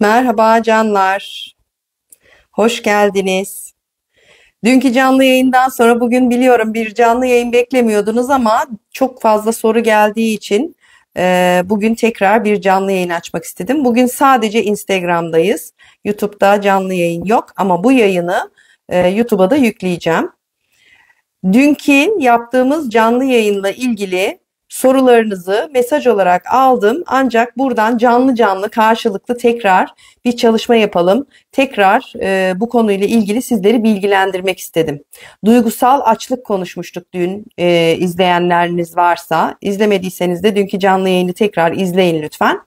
Merhaba canlar. Hoş geldiniz. Dünkü canlı yayından sonra bugün biliyorum bir canlı yayın beklemiyordunuz ama çok fazla soru geldiği için e, bugün tekrar bir canlı yayın açmak istedim. Bugün sadece Instagram'dayız. YouTube'da canlı yayın yok ama bu yayını e, YouTube'a da yükleyeceğim. Dünkü yaptığımız canlı yayınla ilgili sorularınızı mesaj olarak aldım. Ancak buradan canlı canlı karşılıklı tekrar bir çalışma yapalım. Tekrar e, bu konuyla ilgili sizleri bilgilendirmek istedim. Duygusal açlık konuşmuştuk dün e, izleyenleriniz varsa. izlemediyseniz de dünkü canlı yayını tekrar izleyin lütfen.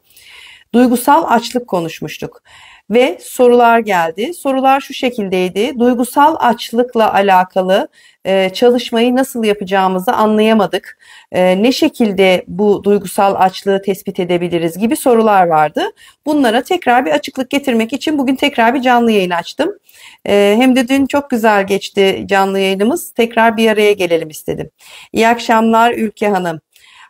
Duygusal açlık konuşmuştuk ve sorular geldi. Sorular şu şekildeydi. Duygusal açlıkla alakalı e, çalışmayı nasıl yapacağımızı anlayamadık. E, ne şekilde bu duygusal açlığı tespit edebiliriz gibi sorular vardı. Bunlara tekrar bir açıklık getirmek için bugün tekrar bir canlı yayın açtım. E, hem de dün çok güzel geçti canlı yayınımız. Tekrar bir araya gelelim istedim. İyi akşamlar Ülke Hanım.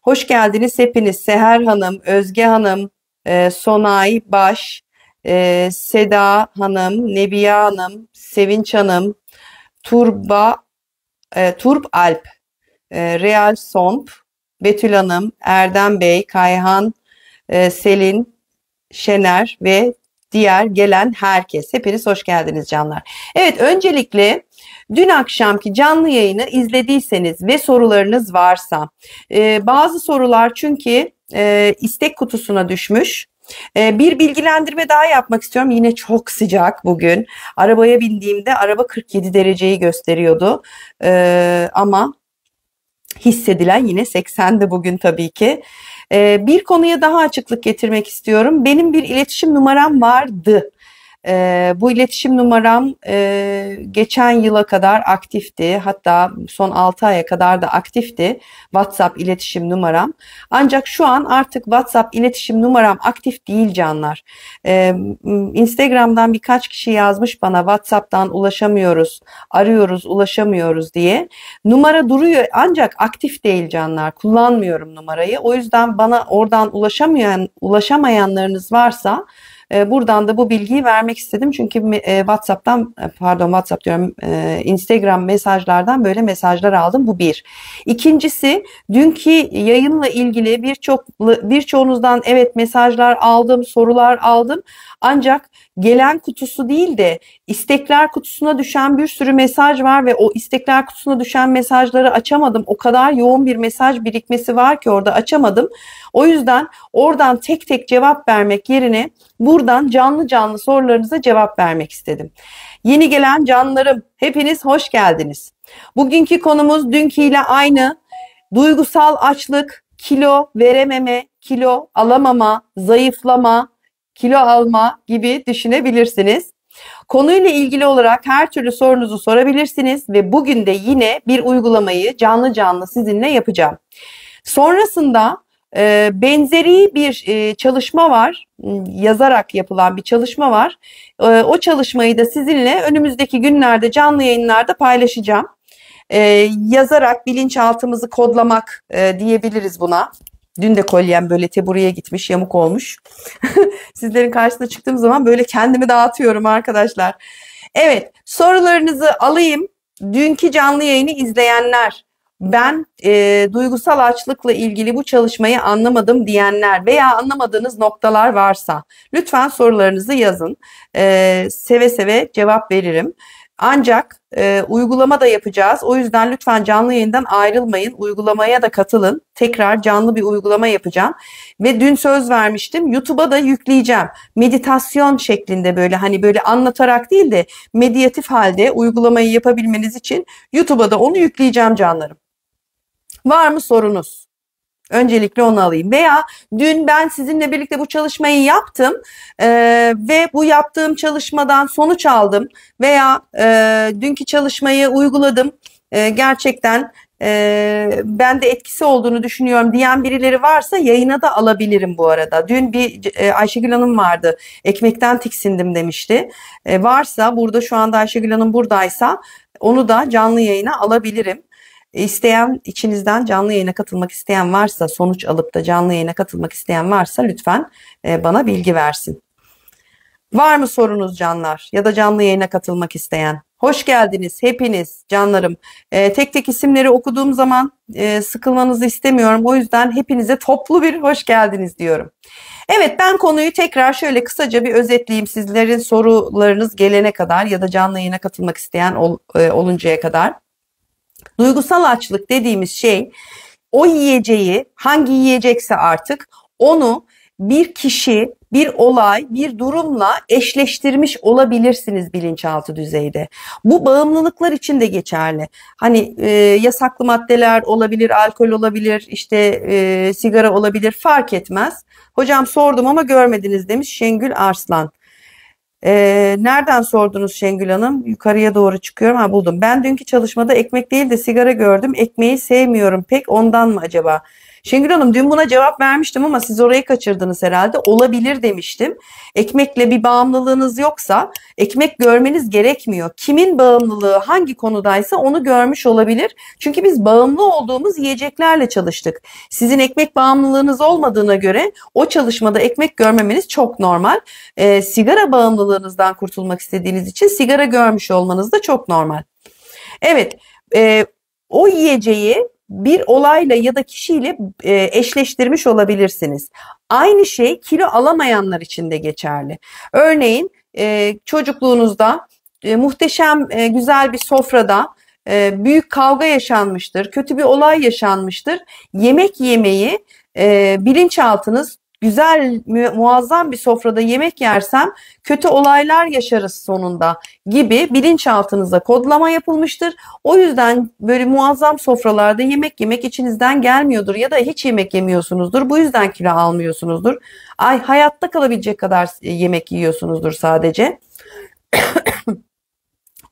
Hoş geldiniz hepiniz. Seher Hanım, Özge Hanım, e, Sonay Baş, e, Seda Hanım, Nebiye Hanım, Sevinç Hanım, Turba e, Turp Alp, e, Real Somp, Betül Hanım, Erdem Bey, Kayhan, e, Selin, Şener ve diğer gelen herkes. Hepiniz hoş geldiniz canlar. Evet öncelikle dün akşamki canlı yayını izlediyseniz ve sorularınız varsa e, bazı sorular çünkü e, istek kutusuna düşmüş. Ee, bir bilgilendirme daha yapmak istiyorum. Yine çok sıcak bugün. Arabaya bindiğimde araba 47 dereceyi gösteriyordu. Ee, ama hissedilen yine 80'di bugün tabii ki. Ee, bir konuya daha açıklık getirmek istiyorum. Benim bir iletişim numaram vardı. E, bu iletişim numaram e, geçen yıla kadar aktifti. Hatta son 6 aya kadar da aktifti WhatsApp iletişim numaram. Ancak şu an artık WhatsApp iletişim numaram aktif değil canlar. E, Instagram'dan birkaç kişi yazmış bana WhatsApp'tan ulaşamıyoruz, arıyoruz, ulaşamıyoruz diye. Numara duruyor ancak aktif değil canlar. Kullanmıyorum numarayı. O yüzden bana oradan ulaşamayan ulaşamayanlarınız varsa ee, buradan da bu bilgiyi vermek istedim. Çünkü e, WhatsApp'tan e, pardon WhatsApp diyorum e, Instagram mesajlardan böyle mesajlar aldım. Bu bir. İkincisi dünkü yayınla ilgili birçok birçoğunuzdan evet mesajlar aldım, sorular aldım ancak gelen kutusu değil de istekler kutusuna düşen bir sürü mesaj var ve o istekler kutusuna düşen mesajları açamadım. O kadar yoğun bir mesaj birikmesi var ki orada açamadım. O yüzden oradan tek tek cevap vermek yerine buradan canlı canlı sorularınıza cevap vermek istedim. Yeni gelen canlarım hepiniz hoş geldiniz. Bugünkü konumuz dünküyle aynı. Duygusal açlık, kilo verememe, kilo alamama, zayıflama, kilo alma gibi düşünebilirsiniz. Konuyla ilgili olarak her türlü sorunuzu sorabilirsiniz ve bugün de yine bir uygulamayı canlı canlı sizinle yapacağım. Sonrasında e, benzeri bir e, çalışma var, yazarak yapılan bir çalışma var. E, o çalışmayı da sizinle önümüzdeki günlerde canlı yayınlarda paylaşacağım. E, yazarak bilinçaltımızı kodlamak e, diyebiliriz buna. Dün de kolyem böyle teburaya gitmiş, yamuk olmuş. Sizlerin karşısına çıktığım zaman böyle kendimi dağıtıyorum arkadaşlar. Evet, sorularınızı alayım. Dünkü canlı yayını izleyenler, ben e, duygusal açlıkla ilgili bu çalışmayı anlamadım diyenler veya anlamadığınız noktalar varsa lütfen sorularınızı yazın. E, seve seve cevap veririm. Ancak e, uygulama da yapacağız. O yüzden lütfen canlı yayından ayrılmayın. Uygulamaya da katılın. Tekrar canlı bir uygulama yapacağım. Ve dün söz vermiştim. YouTube'a da yükleyeceğim. Meditasyon şeklinde böyle hani böyle anlatarak değil de medyatif halde uygulamayı yapabilmeniz için YouTube'a da onu yükleyeceğim canlarım. Var mı sorunuz? Öncelikle onu alayım. Veya dün ben sizinle birlikte bu çalışmayı yaptım e, ve bu yaptığım çalışmadan sonuç aldım veya e, dünkü çalışmayı uyguladım. E, gerçekten e, ben de etkisi olduğunu düşünüyorum diyen birileri varsa yayına da alabilirim bu arada. Dün bir e, Ayşegül Hanım vardı ekmekten tiksindim demişti. E, varsa burada şu anda Ayşegül Hanım buradaysa onu da canlı yayına alabilirim. İsteyen içinizden canlı yayına katılmak isteyen varsa sonuç alıp da canlı yayına katılmak isteyen varsa lütfen e, bana bilgi versin. Var mı sorunuz canlar ya da canlı yayına katılmak isteyen? Hoş geldiniz hepiniz canlarım. E, tek tek isimleri okuduğum zaman e, sıkılmanızı istemiyorum. O yüzden hepinize toplu bir hoş geldiniz diyorum. Evet ben konuyu tekrar şöyle kısaca bir özetleyeyim. Sizlerin sorularınız gelene kadar ya da canlı yayına katılmak isteyen ol, e, oluncaya kadar. Duygusal açlık dediğimiz şey o yiyeceği hangi yiyecekse artık onu bir kişi, bir olay, bir durumla eşleştirmiş olabilirsiniz bilinçaltı düzeyde. Bu bağımlılıklar için de geçerli. Hani e, yasaklı maddeler olabilir, alkol olabilir, işte e, sigara olabilir fark etmez. Hocam sordum ama görmediniz demiş Şengül Arslan. Ee, nereden sordunuz Şengül Hanım? Yukarıya doğru çıkıyorum. Ha buldum. Ben dünkü çalışmada ekmek değil de sigara gördüm. Ekmeği sevmiyorum pek ondan mı acaba? Şengül Hanım dün buna cevap vermiştim ama siz orayı kaçırdınız herhalde. Olabilir demiştim. Ekmekle bir bağımlılığınız yoksa ekmek görmeniz gerekmiyor. Kimin bağımlılığı hangi konudaysa onu görmüş olabilir. Çünkü biz bağımlı olduğumuz yiyeceklerle çalıştık. Sizin ekmek bağımlılığınız olmadığına göre o çalışmada ekmek görmemeniz çok normal. E, sigara bağımlılığınızdan kurtulmak istediğiniz için sigara görmüş olmanız da çok normal. Evet, e, o yiyeceği bir olayla ya da kişiyle e, eşleştirmiş olabilirsiniz. Aynı şey kilo alamayanlar için de geçerli. Örneğin e, çocukluğunuzda e, muhteşem güzel bir sofrada büyük kavga yaşanmıştır, kötü bir olay yaşanmıştır. Yemek yemeyi bilinçaltınız güzel muazzam bir sofrada yemek yersem kötü olaylar yaşarız sonunda gibi bilinçaltınıza kodlama yapılmıştır. O yüzden böyle muazzam sofralarda yemek yemek içinizden gelmiyordur ya da hiç yemek yemiyorsunuzdur. Bu yüzden kilo almıyorsunuzdur. Ay hayatta kalabilecek kadar e, yemek yiyorsunuzdur sadece.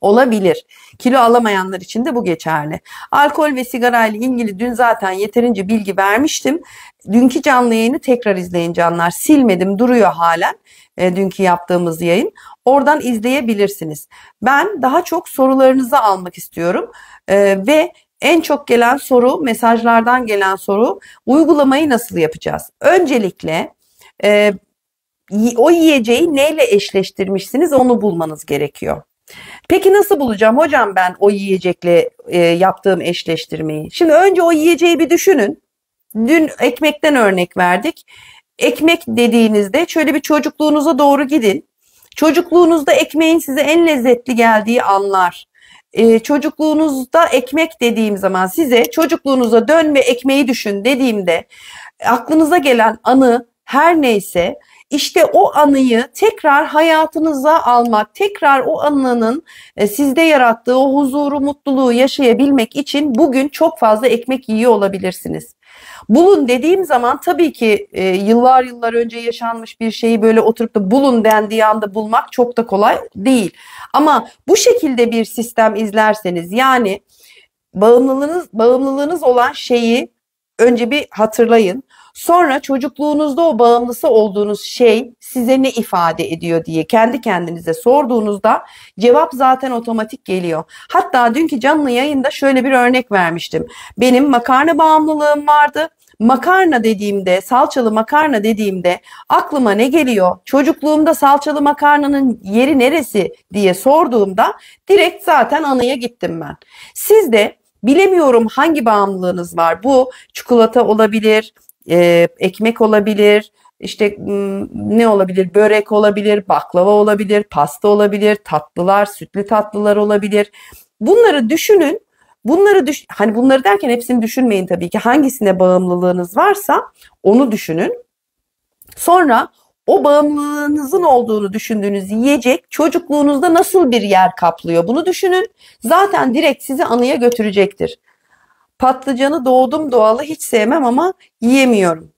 olabilir. Kilo alamayanlar için de bu geçerli. Alkol ve sigara ile ilgili dün zaten yeterince bilgi vermiştim. Dünkü canlı yayını tekrar izleyin canlar. Silmedim duruyor halen e, dünkü yaptığımız yayın. Oradan izleyebilirsiniz. Ben daha çok sorularınızı almak istiyorum e, ve en çok gelen soru mesajlardan gelen soru uygulamayı nasıl yapacağız? Öncelikle e, o yiyeceği neyle eşleştirmişsiniz onu bulmanız gerekiyor. Peki nasıl bulacağım hocam ben o yiyecekle e, yaptığım eşleştirmeyi? Şimdi önce o yiyeceği bir düşünün. Dün ekmekten örnek verdik. Ekmek dediğinizde şöyle bir çocukluğunuza doğru gidin. Çocukluğunuzda ekmeğin size en lezzetli geldiği anlar. Ee, çocukluğunuzda ekmek dediğim zaman size çocukluğunuza dön ve ekmeği düşün dediğimde aklınıza gelen anı her neyse işte o anıyı tekrar hayatınıza almak, tekrar o anının e, sizde yarattığı o huzuru, mutluluğu yaşayabilmek için bugün çok fazla ekmek yiyor olabilirsiniz. Bulun dediğim zaman tabii ki e, yıllar yıllar önce yaşanmış bir şeyi böyle oturup da bulun dendiği anda bulmak çok da kolay değil. Ama bu şekilde bir sistem izlerseniz yani bağımlılığınız bağımlılığınız olan şeyi önce bir hatırlayın. Sonra çocukluğunuzda o bağımlısı olduğunuz şey size ne ifade ediyor diye kendi kendinize sorduğunuzda cevap zaten otomatik geliyor. Hatta dünkü canlı yayında şöyle bir örnek vermiştim. Benim makarna bağımlılığım vardı makarna dediğimde, salçalı makarna dediğimde aklıma ne geliyor? Çocukluğumda salçalı makarnanın yeri neresi diye sorduğumda direkt zaten anıya gittim ben. Siz de bilemiyorum hangi bağımlılığınız var. Bu çikolata olabilir, e, ekmek olabilir, işte ne olabilir? Börek olabilir, baklava olabilir, pasta olabilir, tatlılar, sütlü tatlılar olabilir. Bunları düşünün. Bunları düş hani bunları derken hepsini düşünmeyin tabii ki. Hangisine bağımlılığınız varsa onu düşünün. Sonra o bağımlılığınızın olduğunu düşündüğünüz yiyecek çocukluğunuzda nasıl bir yer kaplıyor? Bunu düşünün. Zaten direkt sizi anıya götürecektir. Patlıcanı doğdum doğalı hiç sevmem ama yiyemiyorum.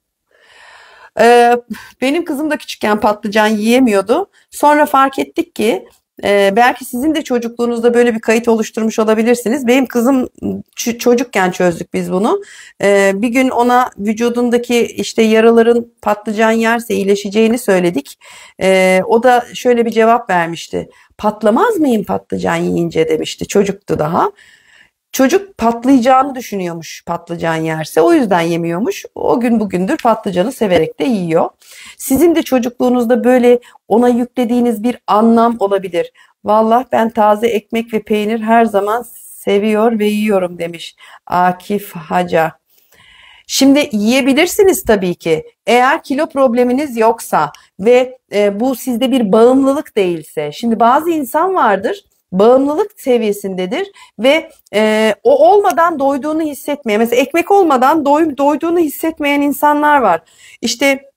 Ee, benim kızım da küçükken patlıcan yiyemiyordu. Sonra fark ettik ki e, belki sizin de çocukluğunuzda böyle bir kayıt oluşturmuş olabilirsiniz. Benim kızım çocukken çözdük biz bunu. E, bir gün ona vücudundaki işte yaraların patlıcan yerse iyileşeceğini söyledik. E, o da şöyle bir cevap vermişti. Patlamaz mıyım patlıcan yiyince demişti. Çocuktu daha. Çocuk patlayacağını düşünüyormuş patlıcan yerse. O yüzden yemiyormuş. O gün bugündür patlıcanı severek de yiyor. Sizin de çocukluğunuzda böyle ona yüklediğiniz bir anlam olabilir. Vallahi ben taze ekmek ve peynir her zaman seviyor ve yiyorum demiş Akif Haca. Şimdi yiyebilirsiniz tabii ki. Eğer kilo probleminiz yoksa ve e, bu sizde bir bağımlılık değilse. Şimdi bazı insan vardır bağımlılık seviyesindedir ve e, o olmadan doyduğunu hissetmeyen, mesela ekmek olmadan doy, doyduğunu hissetmeyen insanlar var. İşte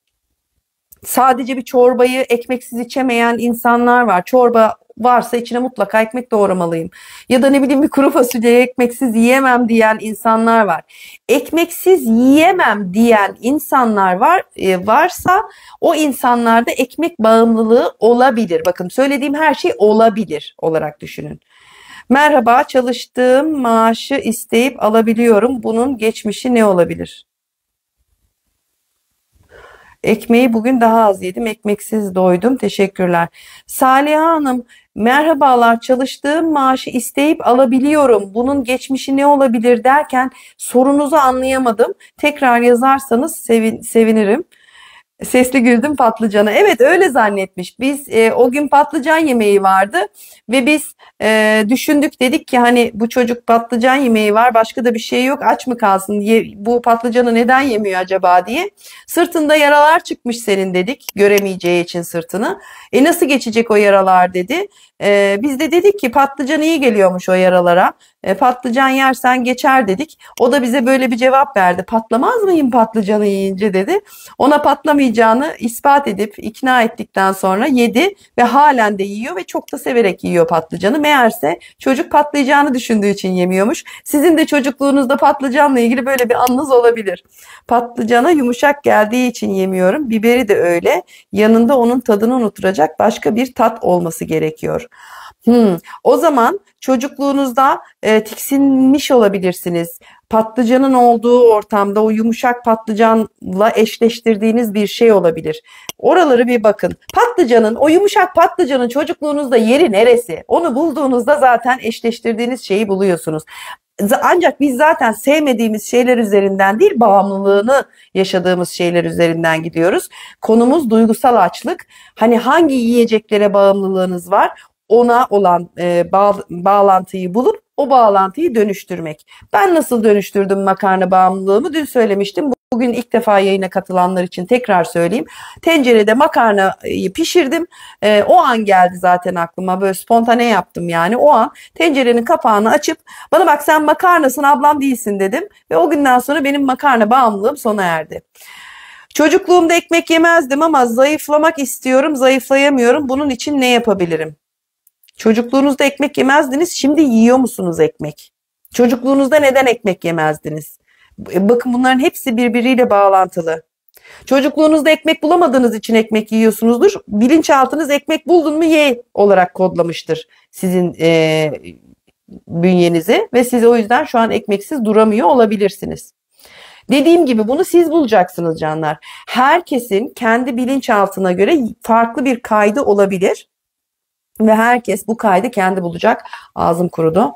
sadece bir çorbayı ekmeksiz içemeyen insanlar var. Çorba varsa içine mutlaka ekmek doğramalıyım. Ya da ne bileyim bir kuru fasulyeyi ekmeksiz yiyemem diyen insanlar var. Ekmeksiz yiyemem diyen insanlar var e, varsa o insanlarda ekmek bağımlılığı olabilir. Bakın söylediğim her şey olabilir olarak düşünün. Merhaba çalıştığım maaşı isteyip alabiliyorum. Bunun geçmişi ne olabilir? Ekmeği bugün daha az yedim. Ekmeksiz doydum. Teşekkürler. Saliha Hanım merhabalar çalıştığım maaşı isteyip alabiliyorum. Bunun geçmişi ne olabilir derken sorunuzu anlayamadım. Tekrar yazarsanız sevin sevinirim. Sesli güldüm patlıcana. Evet öyle zannetmiş. Biz e, o gün patlıcan yemeği vardı ve biz e, düşündük dedik ki hani bu çocuk patlıcan yemeği var başka da bir şey yok aç mı kalsın diye bu patlıcanı neden yemiyor acaba diye. Sırtında yaralar çıkmış senin dedik göremeyeceği için sırtını. E nasıl geçecek o yaralar dedi. E, biz de dedik ki patlıcan iyi geliyormuş o yaralara. E, patlıcan yersen geçer dedik. O da bize böyle bir cevap verdi. Patlamaz mıyım patlıcanı yiyince dedi. Ona patlamayacağını ispat edip ikna ettikten sonra yedi ve halen de yiyor ve çok da severek yiyor patlıcanı. Meğerse çocuk patlayacağını düşündüğü için yemiyormuş. Sizin de çocukluğunuzda patlıcanla ilgili böyle bir anınız olabilir. Patlıcana yumuşak geldiği için yemiyorum. Biberi de öyle. Yanında onun tadını unutturacak başka bir tat olması gerekiyor. Hmm, o zaman çocukluğunuzda e, tiksinmiş olabilirsiniz. Patlıcanın olduğu ortamda o yumuşak patlıcanla eşleştirdiğiniz bir şey olabilir. Oraları bir bakın. Patlıcanın, o yumuşak patlıcanın çocukluğunuzda yeri neresi? Onu bulduğunuzda zaten eşleştirdiğiniz şeyi buluyorsunuz. Ancak biz zaten sevmediğimiz şeyler üzerinden değil, bağımlılığını yaşadığımız şeyler üzerinden gidiyoruz. Konumuz duygusal açlık. Hani hangi yiyeceklere bağımlılığınız var? ona olan e, bağ, bağlantıyı bulup o bağlantıyı dönüştürmek. Ben nasıl dönüştürdüm makarna bağımlılığımı dün söylemiştim. Bugün ilk defa yayına katılanlar için tekrar söyleyeyim. Tencerede makarnayı pişirdim. E, o an geldi zaten aklıma böyle spontane yaptım yani. O an tencerenin kapağını açıp bana bak sen makarnasın ablam değilsin dedim. Ve o günden sonra benim makarna bağımlılığım sona erdi. Çocukluğumda ekmek yemezdim ama zayıflamak istiyorum, zayıflayamıyorum. Bunun için ne yapabilirim? Çocukluğunuzda ekmek yemezdiniz. Şimdi yiyor musunuz ekmek? Çocukluğunuzda neden ekmek yemezdiniz? Bakın bunların hepsi birbiriyle bağlantılı. Çocukluğunuzda ekmek bulamadığınız için ekmek yiyorsunuzdur. Bilinçaltınız ekmek buldun mu ye olarak kodlamıştır sizin e, bünyenizi ve siz o yüzden şu an ekmeksiz duramıyor olabilirsiniz. Dediğim gibi bunu siz bulacaksınız canlar. Herkesin kendi bilinçaltına göre farklı bir kaydı olabilir. Ve herkes bu kaydı kendi bulacak. Ağzım kurudu.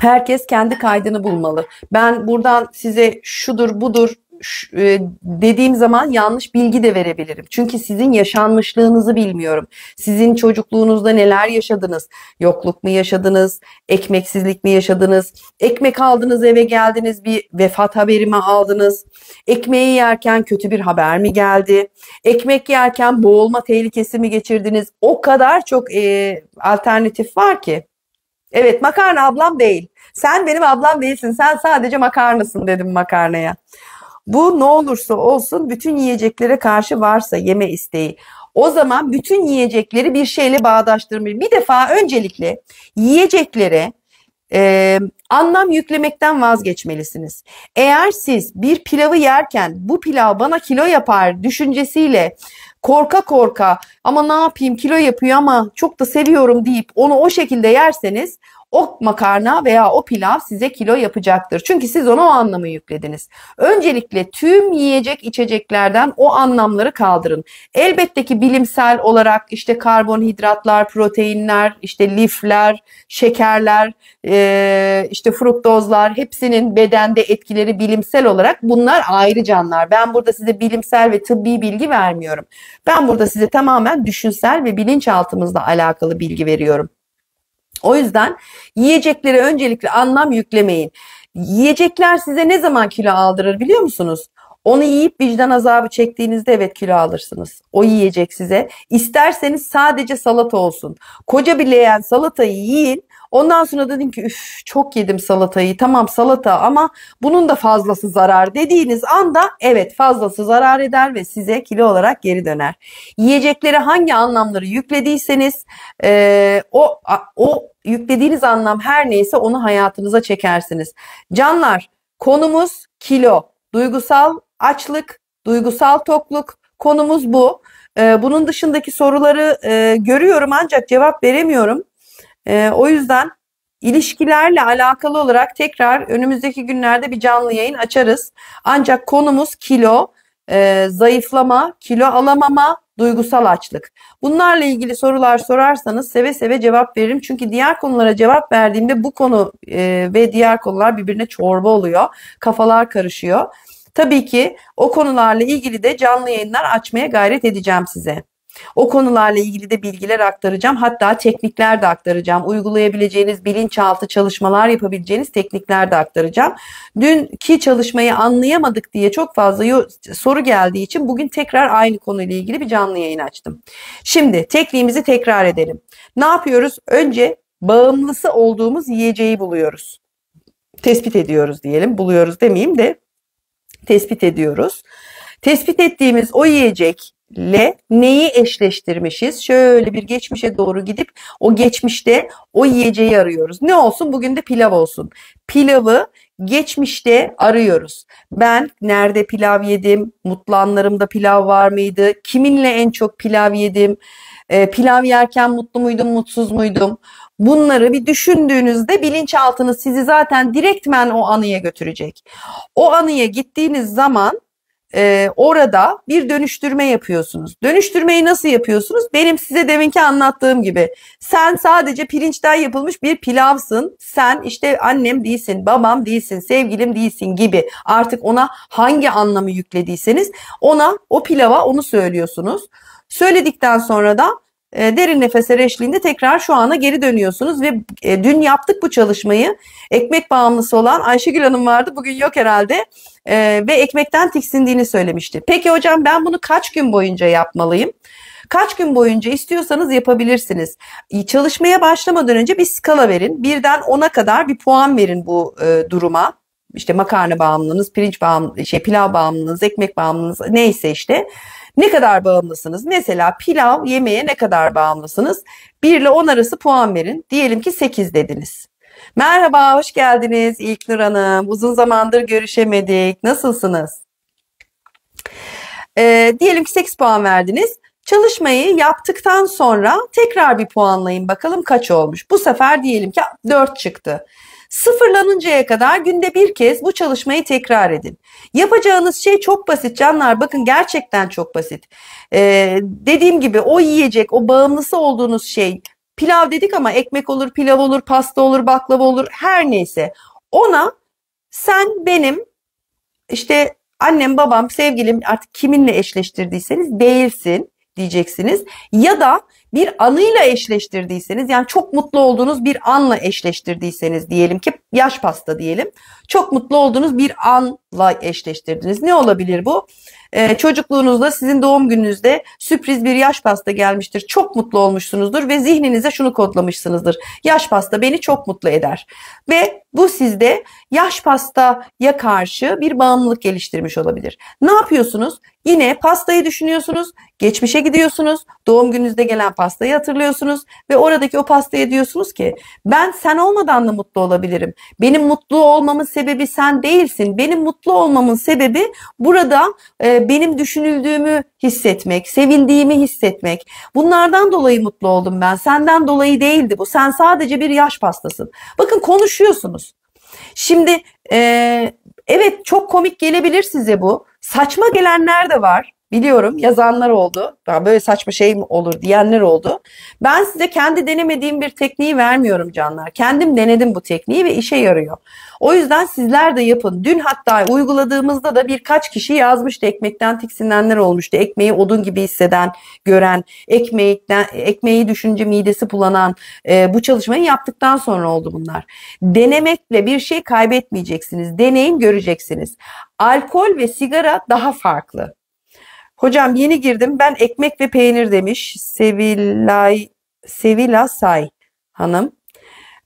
Herkes kendi kaydını bulmalı. Ben buradan size şudur budur e, dediğim zaman yanlış bilgi de verebilirim. Çünkü sizin yaşanmışlığınızı bilmiyorum. Sizin çocukluğunuzda neler yaşadınız? Yokluk mu yaşadınız? Ekmeksizlik mi yaşadınız? Ekmek aldınız eve geldiniz bir vefat haberi mi aldınız? Ekmeği yerken kötü bir haber mi geldi? Ekmek yerken boğulma tehlikesi mi geçirdiniz? O kadar çok e, alternatif var ki. Evet makarna ablam değil. Sen benim ablam değilsin. Sen sadece makarnasın dedim makarnaya. Bu ne olursa olsun bütün yiyeceklere karşı varsa yeme isteği. O zaman bütün yiyecekleri bir şeyle bağdaştırmayın. Bir defa öncelikle yiyeceklere e, anlam yüklemekten vazgeçmelisiniz. Eğer siz bir pilavı yerken bu pilav bana kilo yapar düşüncesiyle korka korka ama ne yapayım kilo yapıyor ama çok da seviyorum deyip onu o şekilde yerseniz o makarna veya o pilav size kilo yapacaktır. Çünkü siz ona o anlamı yüklediniz. Öncelikle tüm yiyecek içeceklerden o anlamları kaldırın. Elbette ki bilimsel olarak işte karbonhidratlar, proteinler, işte lifler, şekerler, e, işte fruktozlar hepsinin bedende etkileri bilimsel olarak bunlar ayrı canlar. Ben burada size bilimsel ve tıbbi bilgi vermiyorum. Ben burada size tamamen düşünsel ve bilinçaltımızla alakalı bilgi veriyorum. O yüzden yiyeceklere öncelikle anlam yüklemeyin. Yiyecekler size ne zaman kilo aldırır biliyor musunuz? Onu yiyip vicdan azabı çektiğinizde evet kilo alırsınız. O yiyecek size. İsterseniz sadece salata olsun. Koca bir leğen salatayı yiyin. Ondan sonra dedim ki üf çok yedim salatayı. Tamam salata ama bunun da fazlası zarar dediğiniz anda evet fazlası zarar eder ve size kilo olarak geri döner. Yiyeceklere hangi anlamları yüklediyseniz e, o o yüklediğiniz anlam her neyse onu hayatınıza çekersiniz. Canlar konumuz kilo, duygusal açlık, duygusal tokluk konumuz bu. Bunun dışındaki soruları görüyorum ancak cevap veremiyorum. E, o yüzden ilişkilerle alakalı olarak tekrar önümüzdeki günlerde bir canlı yayın açarız. Ancak konumuz kilo, e, zayıflama, kilo alamama, duygusal açlık. Bunlarla ilgili sorular sorarsanız seve seve cevap veririm. Çünkü diğer konulara cevap verdiğimde bu konu e, ve diğer konular birbirine çorba oluyor. Kafalar karışıyor. Tabii ki o konularla ilgili de canlı yayınlar açmaya gayret edeceğim size. O konularla ilgili de bilgiler aktaracağım. Hatta teknikler de aktaracağım. Uygulayabileceğiniz bilinçaltı çalışmalar yapabileceğiniz teknikler de aktaracağım. Dünkü çalışmayı anlayamadık diye çok fazla soru geldiği için bugün tekrar aynı konuyla ilgili bir canlı yayın açtım. Şimdi tekniğimizi tekrar edelim. Ne yapıyoruz? Önce bağımlısı olduğumuz yiyeceği buluyoruz. Tespit ediyoruz diyelim. Buluyoruz demeyeyim de tespit ediyoruz. Tespit ettiğimiz o yiyecek ile neyi eşleştirmişiz? Şöyle bir geçmişe doğru gidip o geçmişte o yiyeceği arıyoruz. Ne olsun? Bugün de pilav olsun. Pilavı geçmişte arıyoruz. Ben nerede pilav yedim? Mutlu anlarımda pilav var mıydı? Kiminle en çok pilav yedim? E, pilav yerken mutlu muydum, mutsuz muydum? Bunları bir düşündüğünüzde bilinçaltınız sizi zaten direktmen o anıya götürecek. O anıya gittiğiniz zaman e, orada bir dönüştürme yapıyorsunuz. Dönüştürmeyi nasıl yapıyorsunuz? Benim size deminki anlattığım gibi. Sen sadece pirinçten yapılmış bir pilavsın. Sen işte annem değilsin, babam değilsin, sevgilim değilsin gibi. Artık ona hangi anlamı yüklediyseniz ona o pilava onu söylüyorsunuz. Söyledikten sonra da e, derin nefese eşliğinde tekrar şu ana geri dönüyorsunuz ve e, dün yaptık bu çalışmayı. Ekmek bağımlısı olan Ayşegül Hanım vardı. Bugün yok herhalde e, ve ekmekten tiksindiğini söylemişti. Peki hocam ben bunu kaç gün boyunca yapmalıyım? Kaç gün boyunca istiyorsanız yapabilirsiniz. Çalışmaya başlamadan önce bir skala verin. Birden 10'a kadar bir puan verin bu e, duruma İşte makarna bağımlılığınız, pirinç bağımlı, şey pilav bağımlılığınız, ekmek bağımlılığınız neyse işte ne kadar bağımlısınız? Mesela pilav yemeğe ne kadar bağımlısınız? 1 ile 10 arası puan verin. Diyelim ki 8 dediniz. Merhaba, hoş geldiniz İlknur Hanım. Uzun zamandır görüşemedik. Nasılsınız? Ee, diyelim ki 8 puan verdiniz. Çalışmayı yaptıktan sonra tekrar bir puanlayın bakalım kaç olmuş. Bu sefer diyelim ki 4 çıktı. Sıfırlanıncaya kadar günde bir kez bu çalışmayı tekrar edin. Yapacağınız şey çok basit canlar. Bakın gerçekten çok basit. Ee, dediğim gibi o yiyecek, o bağımlısı olduğunuz şey Pilav dedik ama ekmek olur, pilav olur, pasta olur, baklava olur her neyse. Ona sen benim işte annem, babam, sevgilim artık kiminle eşleştirdiyseniz değilsin diyeceksiniz. Ya da bir anıyla eşleştirdiyseniz yani çok mutlu olduğunuz bir anla eşleştirdiyseniz diyelim ki yaş pasta diyelim. Çok mutlu olduğunuz bir anla eşleştirdiniz. Ne olabilir bu? Ee, çocukluğunuzda sizin doğum gününüzde sürpriz bir yaş pasta gelmiştir. Çok mutlu olmuşsunuzdur ve zihninize şunu kodlamışsınızdır. Yaş pasta beni çok mutlu eder. Ve bu sizde yaş pastaya karşı bir bağımlılık geliştirmiş olabilir. Ne yapıyorsunuz? Yine pastayı düşünüyorsunuz. Geçmişe gidiyorsunuz. Doğum gününüzde gelen pastayı hatırlıyorsunuz ve oradaki o pastaya diyorsunuz ki ben sen olmadan da mutlu olabilirim. Benim mutlu olmamın sebebi sen değilsin. Benim mutlu olmamın sebebi burada e, benim düşünüldüğümü hissetmek, sevildiğimi hissetmek. Bunlardan dolayı mutlu oldum ben. Senden dolayı değildi bu. Sen sadece bir yaş pastasın. Bakın konuşuyorsunuz. Şimdi e, evet çok komik gelebilir size bu. Saçma gelenler de var. Biliyorum yazanlar oldu. Ya böyle saçma şey mi olur diyenler oldu. Ben size kendi denemediğim bir tekniği vermiyorum canlar. Kendim denedim bu tekniği ve işe yarıyor. O yüzden sizler de yapın. Dün hatta uyguladığımızda da birkaç kişi yazmıştı. Ekmekten tiksinenler olmuştu. Ekmeği odun gibi hisseden, gören, ekmekten, ekmeği düşünce midesi bulanan e, bu çalışmayı yaptıktan sonra oldu bunlar. Denemekle bir şey kaybetmeyeceksiniz. Deneyin göreceksiniz. Alkol ve sigara daha farklı. Hocam yeni girdim ben ekmek ve peynir demiş Sevilay, Sevila Say hanım.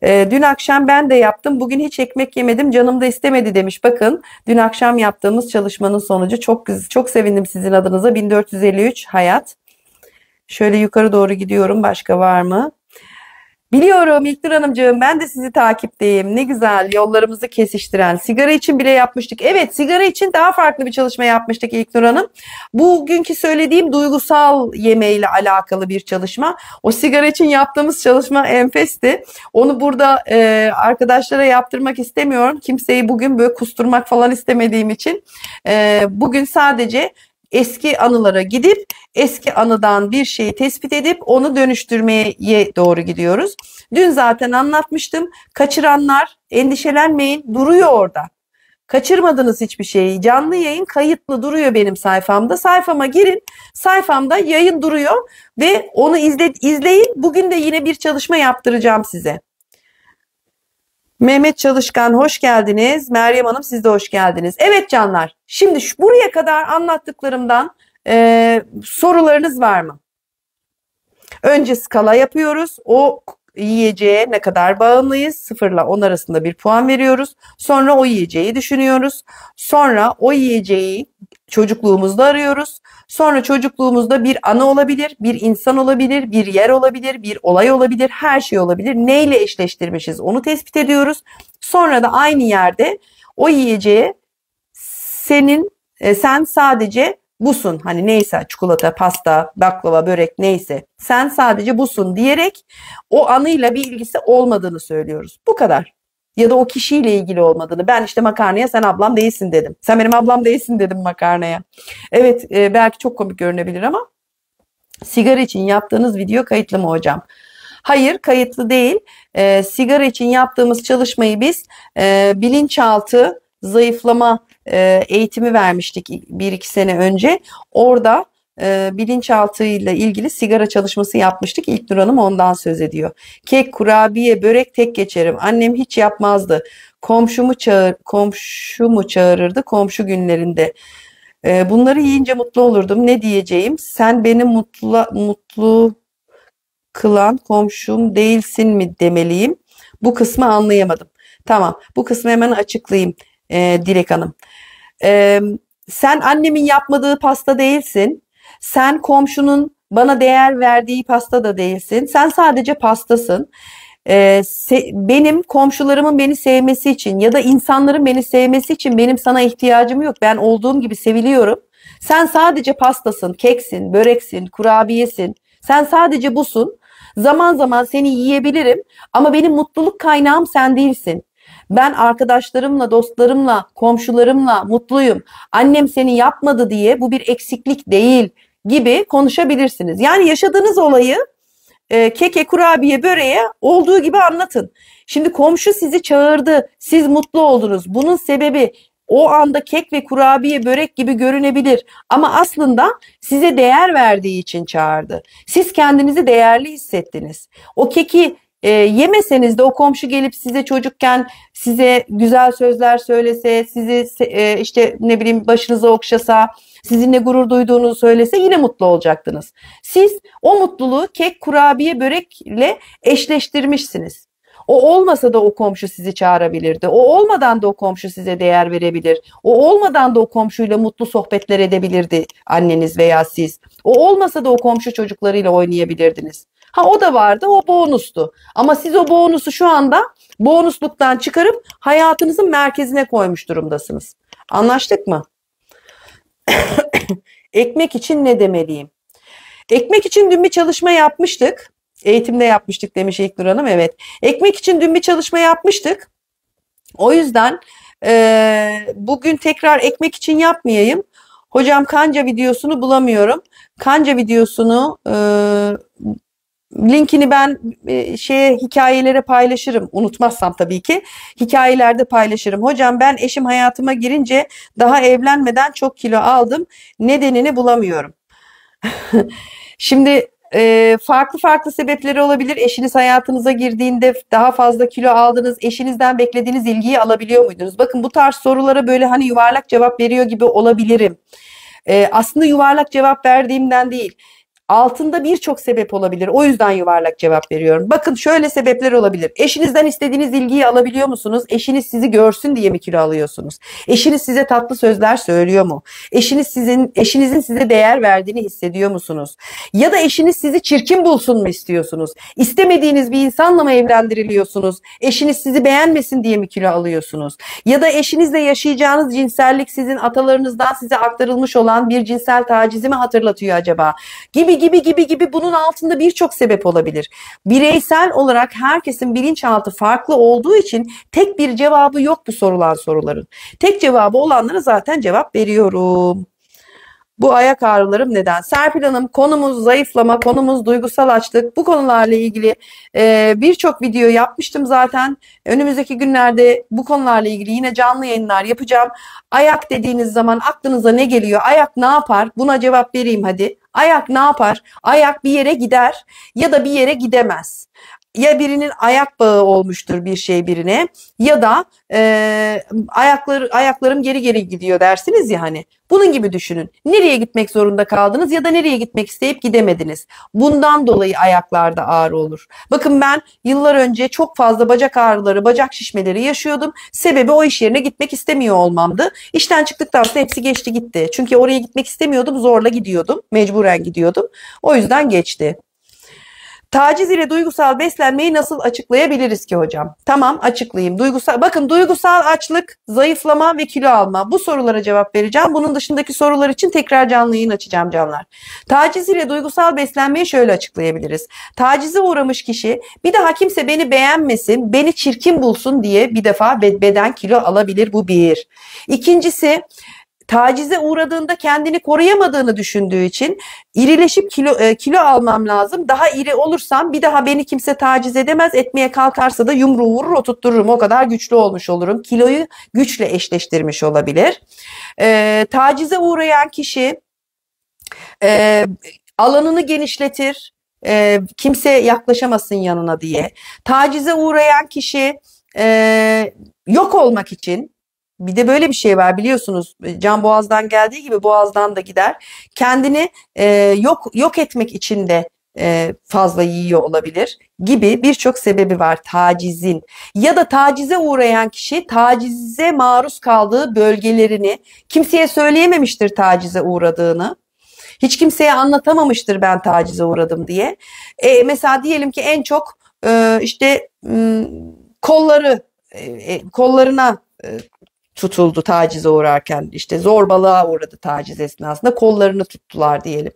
E, dün akşam ben de yaptım. Bugün hiç ekmek yemedim. Canım da istemedi demiş. Bakın dün akşam yaptığımız çalışmanın sonucu çok çok sevindim sizin adınıza. 1453 hayat. Şöyle yukarı doğru gidiyorum. Başka var mı? Biliyorum İlknur Hanımcığım ben de sizi takipteyim. Ne güzel yollarımızı kesiştiren. Sigara için bile yapmıştık. Evet sigara için daha farklı bir çalışma yapmıştık İlknur Hanım. Bugünkü söylediğim duygusal yemeğiyle alakalı bir çalışma. O sigara için yaptığımız çalışma enfesti. Onu burada e, arkadaşlara yaptırmak istemiyorum. Kimseyi bugün böyle kusturmak falan istemediğim için. E, bugün sadece eski anılara gidip eski anıdan bir şeyi tespit edip onu dönüştürmeye doğru gidiyoruz. Dün zaten anlatmıştım. Kaçıranlar endişelenmeyin duruyor orada. Kaçırmadınız hiçbir şeyi. Canlı yayın kayıtlı duruyor benim sayfamda. Sayfama girin. Sayfamda yayın duruyor ve onu izle, izleyin. Bugün de yine bir çalışma yaptıracağım size. Mehmet Çalışkan hoş geldiniz. Meryem Hanım siz de hoş geldiniz. Evet canlar şimdi şu, buraya kadar anlattıklarımdan e, sorularınız var mı? Önce skala yapıyoruz. O yiyeceğe ne kadar bağımlıyız? Sıfırla on arasında bir puan veriyoruz. Sonra o yiyeceği düşünüyoruz. Sonra o yiyeceği çocukluğumuzda arıyoruz. Sonra çocukluğumuzda bir ana olabilir, bir insan olabilir, bir yer olabilir, bir olay olabilir, her şey olabilir. Neyle eşleştirmişiz onu tespit ediyoruz. Sonra da aynı yerde o yiyeceğe senin e, sen sadece busun hani neyse çikolata, pasta, baklava, börek neyse sen sadece busun diyerek o anıyla bir ilgisi olmadığını söylüyoruz. Bu kadar ya da o kişiyle ilgili olmadığını. Ben işte makarnaya sen ablam değilsin dedim. Sen benim ablam değilsin dedim makarnaya. Evet e, belki çok komik görünebilir ama sigara için yaptığınız video kayıtlı mı hocam? Hayır kayıtlı değil. E, sigara için yaptığımız çalışmayı biz e, bilinçaltı zayıflama e, eğitimi vermiştik bir iki sene önce. Orada e, ee, bilinçaltı ile ilgili sigara çalışması yapmıştık. İlk Nur Hanım ondan söz ediyor. Kek, kurabiye, börek tek geçerim. Annem hiç yapmazdı. Komşumu çağır, komşumu çağırırdı komşu günlerinde. E, bunları yiyince mutlu olurdum. Ne diyeceğim? Sen beni mutlu mutlu kılan komşum değilsin mi demeliyim? Bu kısmı anlayamadım. Tamam bu kısmı hemen açıklayayım e, Dilek Hanım. E, sen annemin yapmadığı pasta değilsin. Sen komşunun bana değer verdiği pasta da değilsin. Sen sadece pastasın. Ee, se- benim komşularımın beni sevmesi için ya da insanların beni sevmesi için benim sana ihtiyacım yok. Ben olduğum gibi seviliyorum. Sen sadece pastasın, keksin, böreksin, kurabiyesin. Sen sadece busun. Zaman zaman seni yiyebilirim ama benim mutluluk kaynağım sen değilsin. Ben arkadaşlarımla, dostlarımla, komşularımla mutluyum. Annem seni yapmadı diye bu bir eksiklik değil gibi konuşabilirsiniz. Yani yaşadığınız olayı e, keke, kurabiye, böreğe olduğu gibi anlatın. Şimdi komşu sizi çağırdı, siz mutlu oldunuz. Bunun sebebi o anda kek ve kurabiye börek gibi görünebilir ama aslında size değer verdiği için çağırdı. Siz kendinizi değerli hissettiniz. O keki e, yemeseniz de o komşu gelip size çocukken size güzel sözler söylese, sizi e, işte ne bileyim başınıza okşasa, sizinle gurur duyduğunu söylese yine mutlu olacaktınız. Siz o mutluluğu kek, kurabiye, börekle eşleştirmişsiniz. O olmasa da o komşu sizi çağırabilirdi. O olmadan da o komşu size değer verebilir. O olmadan da o komşuyla mutlu sohbetler edebilirdi anneniz veya siz. O olmasa da o komşu çocuklarıyla oynayabilirdiniz. Ha o da vardı o bonustu. Ama siz o bonusu şu anda bonusluktan çıkarıp hayatınızın merkezine koymuş durumdasınız. Anlaştık mı? Ekmek için ne demeliyim? Ekmek için dün bir çalışma yapmıştık. Eğitimde yapmıştık demiş İlknur Hanım. Evet. Ekmek için dün bir çalışma yapmıştık. O yüzden e, bugün tekrar ekmek için yapmayayım. Hocam kanca videosunu bulamıyorum. Kanca videosunu e, linkini ben e, şeye hikayelere paylaşırım. Unutmazsam tabii ki. Hikayelerde paylaşırım. Hocam ben eşim hayatıma girince daha evlenmeden çok kilo aldım. Nedenini bulamıyorum. Şimdi e, farklı farklı sebepleri olabilir. Eşiniz hayatınıza girdiğinde daha fazla kilo aldınız. Eşinizden beklediğiniz ilgiyi alabiliyor muydunuz? Bakın bu tarz sorulara böyle hani yuvarlak cevap veriyor gibi olabilirim. E, aslında yuvarlak cevap verdiğimden değil Altında birçok sebep olabilir. O yüzden yuvarlak cevap veriyorum. Bakın şöyle sebepler olabilir. Eşinizden istediğiniz ilgiyi alabiliyor musunuz? Eşiniz sizi görsün diye mi kilo alıyorsunuz? Eşiniz size tatlı sözler söylüyor mu? Eşiniz sizin eşinizin size değer verdiğini hissediyor musunuz? Ya da eşiniz sizi çirkin bulsun mu istiyorsunuz? İstemediğiniz bir insanla mı evlendiriliyorsunuz? Eşiniz sizi beğenmesin diye mi kilo alıyorsunuz? Ya da eşinizle yaşayacağınız cinsellik sizin atalarınızdan size aktarılmış olan bir cinsel tacizi mi hatırlatıyor acaba? Gibi gibi gibi gibi bunun altında birçok sebep olabilir. Bireysel olarak herkesin bilinçaltı farklı olduğu için tek bir cevabı yok bu sorulan soruların. Tek cevabı olanlara zaten cevap veriyorum. Bu ayak ağrılarım neden? Serpil Hanım konumuz zayıflama, konumuz duygusal açlık. Bu konularla ilgili e, birçok video yapmıştım zaten. Önümüzdeki günlerde bu konularla ilgili yine canlı yayınlar yapacağım. Ayak dediğiniz zaman aklınıza ne geliyor? Ayak ne yapar? Buna cevap vereyim hadi. Ayak ne yapar? Ayak bir yere gider ya da bir yere gidemez ya birinin ayak bağı olmuştur bir şey birine ya da e, ayakları ayaklarım geri geri gidiyor dersiniz ya hani. Bunun gibi düşünün. Nereye gitmek zorunda kaldınız ya da nereye gitmek isteyip gidemediniz. Bundan dolayı ayaklarda ağrı olur. Bakın ben yıllar önce çok fazla bacak ağrıları, bacak şişmeleri yaşıyordum. Sebebi o iş yerine gitmek istemiyor olmamdı. İşten çıktıktan sonra hepsi geçti gitti. Çünkü oraya gitmek istemiyordum, zorla gidiyordum. Mecburen gidiyordum. O yüzden geçti. Taciz ile duygusal beslenmeyi nasıl açıklayabiliriz ki hocam? Tamam açıklayayım. Duygusal bakın duygusal açlık, zayıflama ve kilo alma. Bu sorulara cevap vereceğim. Bunun dışındaki sorular için tekrar canlı yayın açacağım canlar. Taciz ile duygusal beslenmeyi şöyle açıklayabiliriz. Tacize uğramış kişi bir daha kimse beni beğenmesin, beni çirkin bulsun diye bir defa beden kilo alabilir bu bir. İkincisi tacize uğradığında kendini koruyamadığını düşündüğü için irileşip kilo, e, kilo almam lazım. Daha iri olursam bir daha beni kimse taciz edemez. Etmeye kalkarsa da yumruğu vurur oturttururum. O kadar güçlü olmuş olurum. Kiloyu güçle eşleştirmiş olabilir. E, tacize uğrayan kişi e, alanını genişletir. E, kimse yaklaşamasın yanına diye. Tacize uğrayan kişi e, yok olmak için bir de böyle bir şey var biliyorsunuz can boğazdan geldiği gibi boğazdan da gider. Kendini e, yok yok etmek için de e, fazla yiyor olabilir gibi birçok sebebi var tacizin. Ya da tacize uğrayan kişi tacize maruz kaldığı bölgelerini kimseye söyleyememiştir tacize uğradığını. Hiç kimseye anlatamamıştır ben tacize uğradım diye. E, mesela diyelim ki en çok e, işte kolları e, e, kollarına e, tutuldu tacize uğrarken işte zorbalığa uğradı taciz esnasında kollarını tuttular diyelim.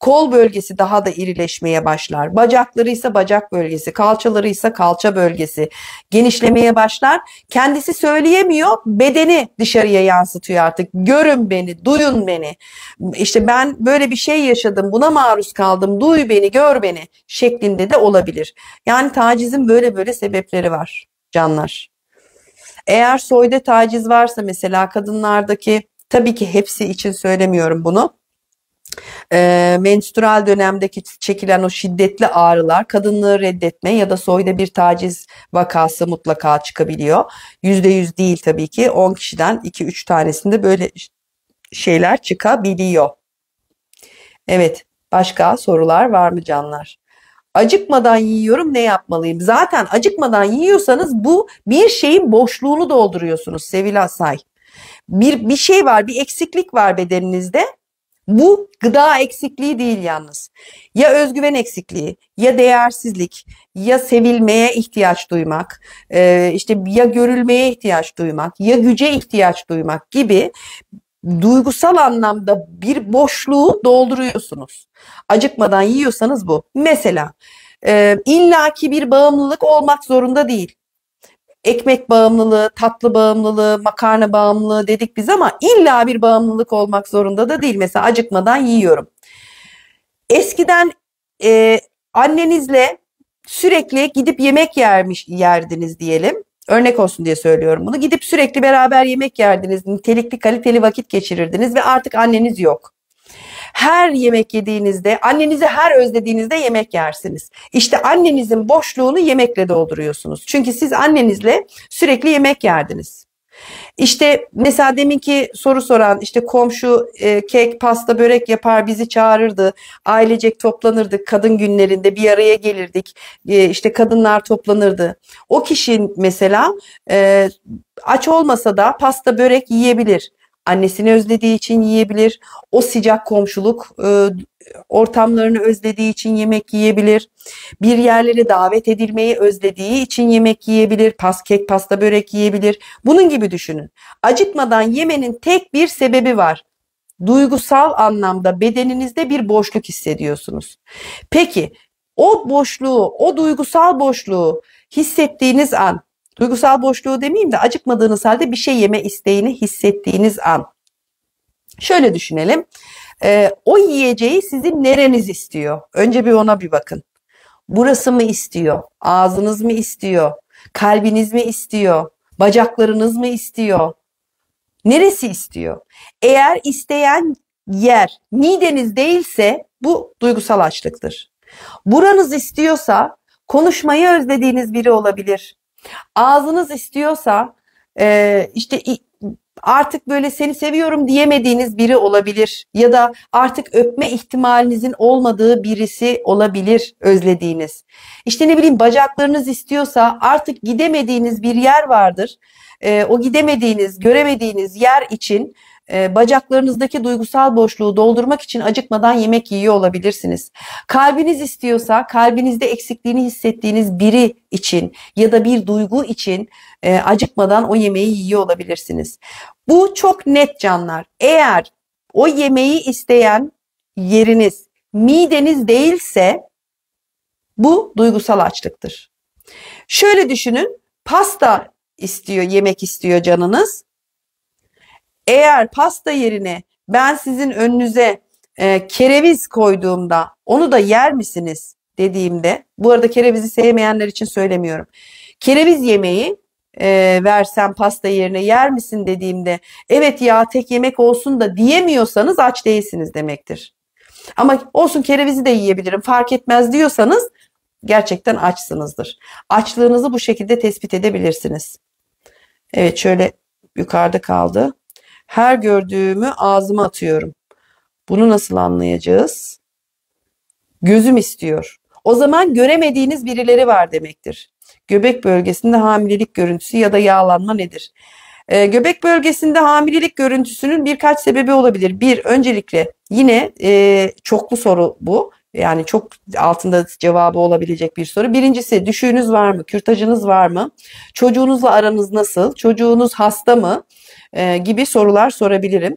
Kol bölgesi daha da irileşmeye başlar. Bacakları ise bacak bölgesi, kalçaları ise kalça bölgesi genişlemeye başlar. Kendisi söyleyemiyor, bedeni dışarıya yansıtıyor artık. Görün beni, duyun beni. İşte ben böyle bir şey yaşadım, buna maruz kaldım. Duy beni, gör beni şeklinde de olabilir. Yani tacizin böyle böyle sebepleri var canlar. Eğer soyda taciz varsa mesela kadınlardaki tabii ki hepsi için söylemiyorum bunu. E, menstrual dönemdeki çekilen o şiddetli ağrılar kadınlığı reddetme ya da soyda bir taciz vakası mutlaka çıkabiliyor. yüzde yüz değil tabii ki 10 kişiden 2-3 tanesinde böyle şeyler çıkabiliyor. Evet başka sorular var mı canlar? acıkmadan yiyorum ne yapmalıyım? Zaten acıkmadan yiyorsanız bu bir şeyin boşluğunu dolduruyorsunuz Sevil Asay. Bir, bir şey var bir eksiklik var bedeninizde. Bu gıda eksikliği değil yalnız. Ya özgüven eksikliği, ya değersizlik, ya sevilmeye ihtiyaç duymak, işte ya görülmeye ihtiyaç duymak, ya güce ihtiyaç duymak gibi duygusal anlamda bir boşluğu dolduruyorsunuz. Acıkmadan yiyorsanız bu. Mesela e, illaki bir bağımlılık olmak zorunda değil. Ekmek bağımlılığı, tatlı bağımlılığı, makarna bağımlılığı dedik biz ama illa bir bağımlılık olmak zorunda da değil. Mesela acıkmadan yiyorum. Eskiden e, annenizle sürekli gidip yemek yermiş yerdiniz diyelim. Örnek olsun diye söylüyorum bunu. Gidip sürekli beraber yemek yerdiniz, nitelikli kaliteli vakit geçirirdiniz ve artık anneniz yok. Her yemek yediğinizde, annenizi her özlediğinizde yemek yersiniz. İşte annenizin boşluğunu yemekle dolduruyorsunuz. Çünkü siz annenizle sürekli yemek yerdiniz. İşte mesela deminki soru soran işte komşu e, kek, pasta, börek yapar bizi çağırırdı. Ailecek toplanırdık. Kadın günlerinde bir araya gelirdik. E, işte kadınlar toplanırdı. O kişi mesela e, aç olmasa da pasta, börek yiyebilir annesini özlediği için yiyebilir. O sıcak komşuluk e, ortamlarını özlediği için yemek yiyebilir. Bir yerlere davet edilmeyi özlediği için yemek yiyebilir. Pas kek, pasta, börek yiyebilir. Bunun gibi düşünün. Acıkmadan yemenin tek bir sebebi var. Duygusal anlamda bedeninizde bir boşluk hissediyorsunuz. Peki o boşluğu, o duygusal boşluğu hissettiğiniz an duygusal boşluğu demeyeyim de acıkmadığınız halde bir şey yeme isteğini hissettiğiniz an. Şöyle düşünelim. E, o yiyeceği sizin nereniz istiyor? Önce bir ona bir bakın. Burası mı istiyor? Ağzınız mı istiyor? Kalbiniz mi istiyor? Bacaklarınız mı istiyor? Neresi istiyor? Eğer isteyen yer mideniz değilse bu duygusal açlıktır. Buranız istiyorsa konuşmayı özlediğiniz biri olabilir. Ağzınız istiyorsa e, işte artık böyle seni seviyorum diyemediğiniz biri olabilir ya da artık öpme ihtimalinizin olmadığı birisi olabilir özlediğiniz. İşte ne bileyim bacaklarınız istiyorsa artık gidemediğiniz bir yer vardır. E, o gidemediğiniz, göremediğiniz yer için ee, bacaklarınızdaki duygusal boşluğu doldurmak için acıkmadan yemek yiyor olabilirsiniz. Kalbiniz istiyorsa kalbinizde eksikliğini hissettiğiniz biri için ya da bir duygu için e, acıkmadan o yemeği yiyor olabilirsiniz. Bu çok net canlar. Eğer o yemeği isteyen yeriniz mideniz değilse bu duygusal açlıktır. Şöyle düşünün pasta istiyor, yemek istiyor canınız. Eğer pasta yerine ben sizin önünüze e, kereviz koyduğumda onu da yer misiniz dediğimde bu arada kerevizi sevmeyenler için söylemiyorum. Kereviz yemeği e, versem pasta yerine yer misin dediğimde evet ya tek yemek olsun da diyemiyorsanız aç değilsiniz demektir. Ama olsun kerevizi de yiyebilirim fark etmez diyorsanız gerçekten açsınızdır. Açlığınızı bu şekilde tespit edebilirsiniz. Evet şöyle yukarıda kaldı. Her gördüğümü ağzıma atıyorum. Bunu nasıl anlayacağız? Gözüm istiyor. O zaman göremediğiniz birileri var demektir. Göbek bölgesinde hamilelik görüntüsü ya da yağlanma nedir? E, göbek bölgesinde hamilelik görüntüsünün birkaç sebebi olabilir. Bir, öncelikle yine e, çoklu soru bu. Yani çok altında cevabı olabilecek bir soru. Birincisi düşüğünüz var mı? Kürtajınız var mı? Çocuğunuzla aranız nasıl? Çocuğunuz hasta mı? e, gibi sorular sorabilirim.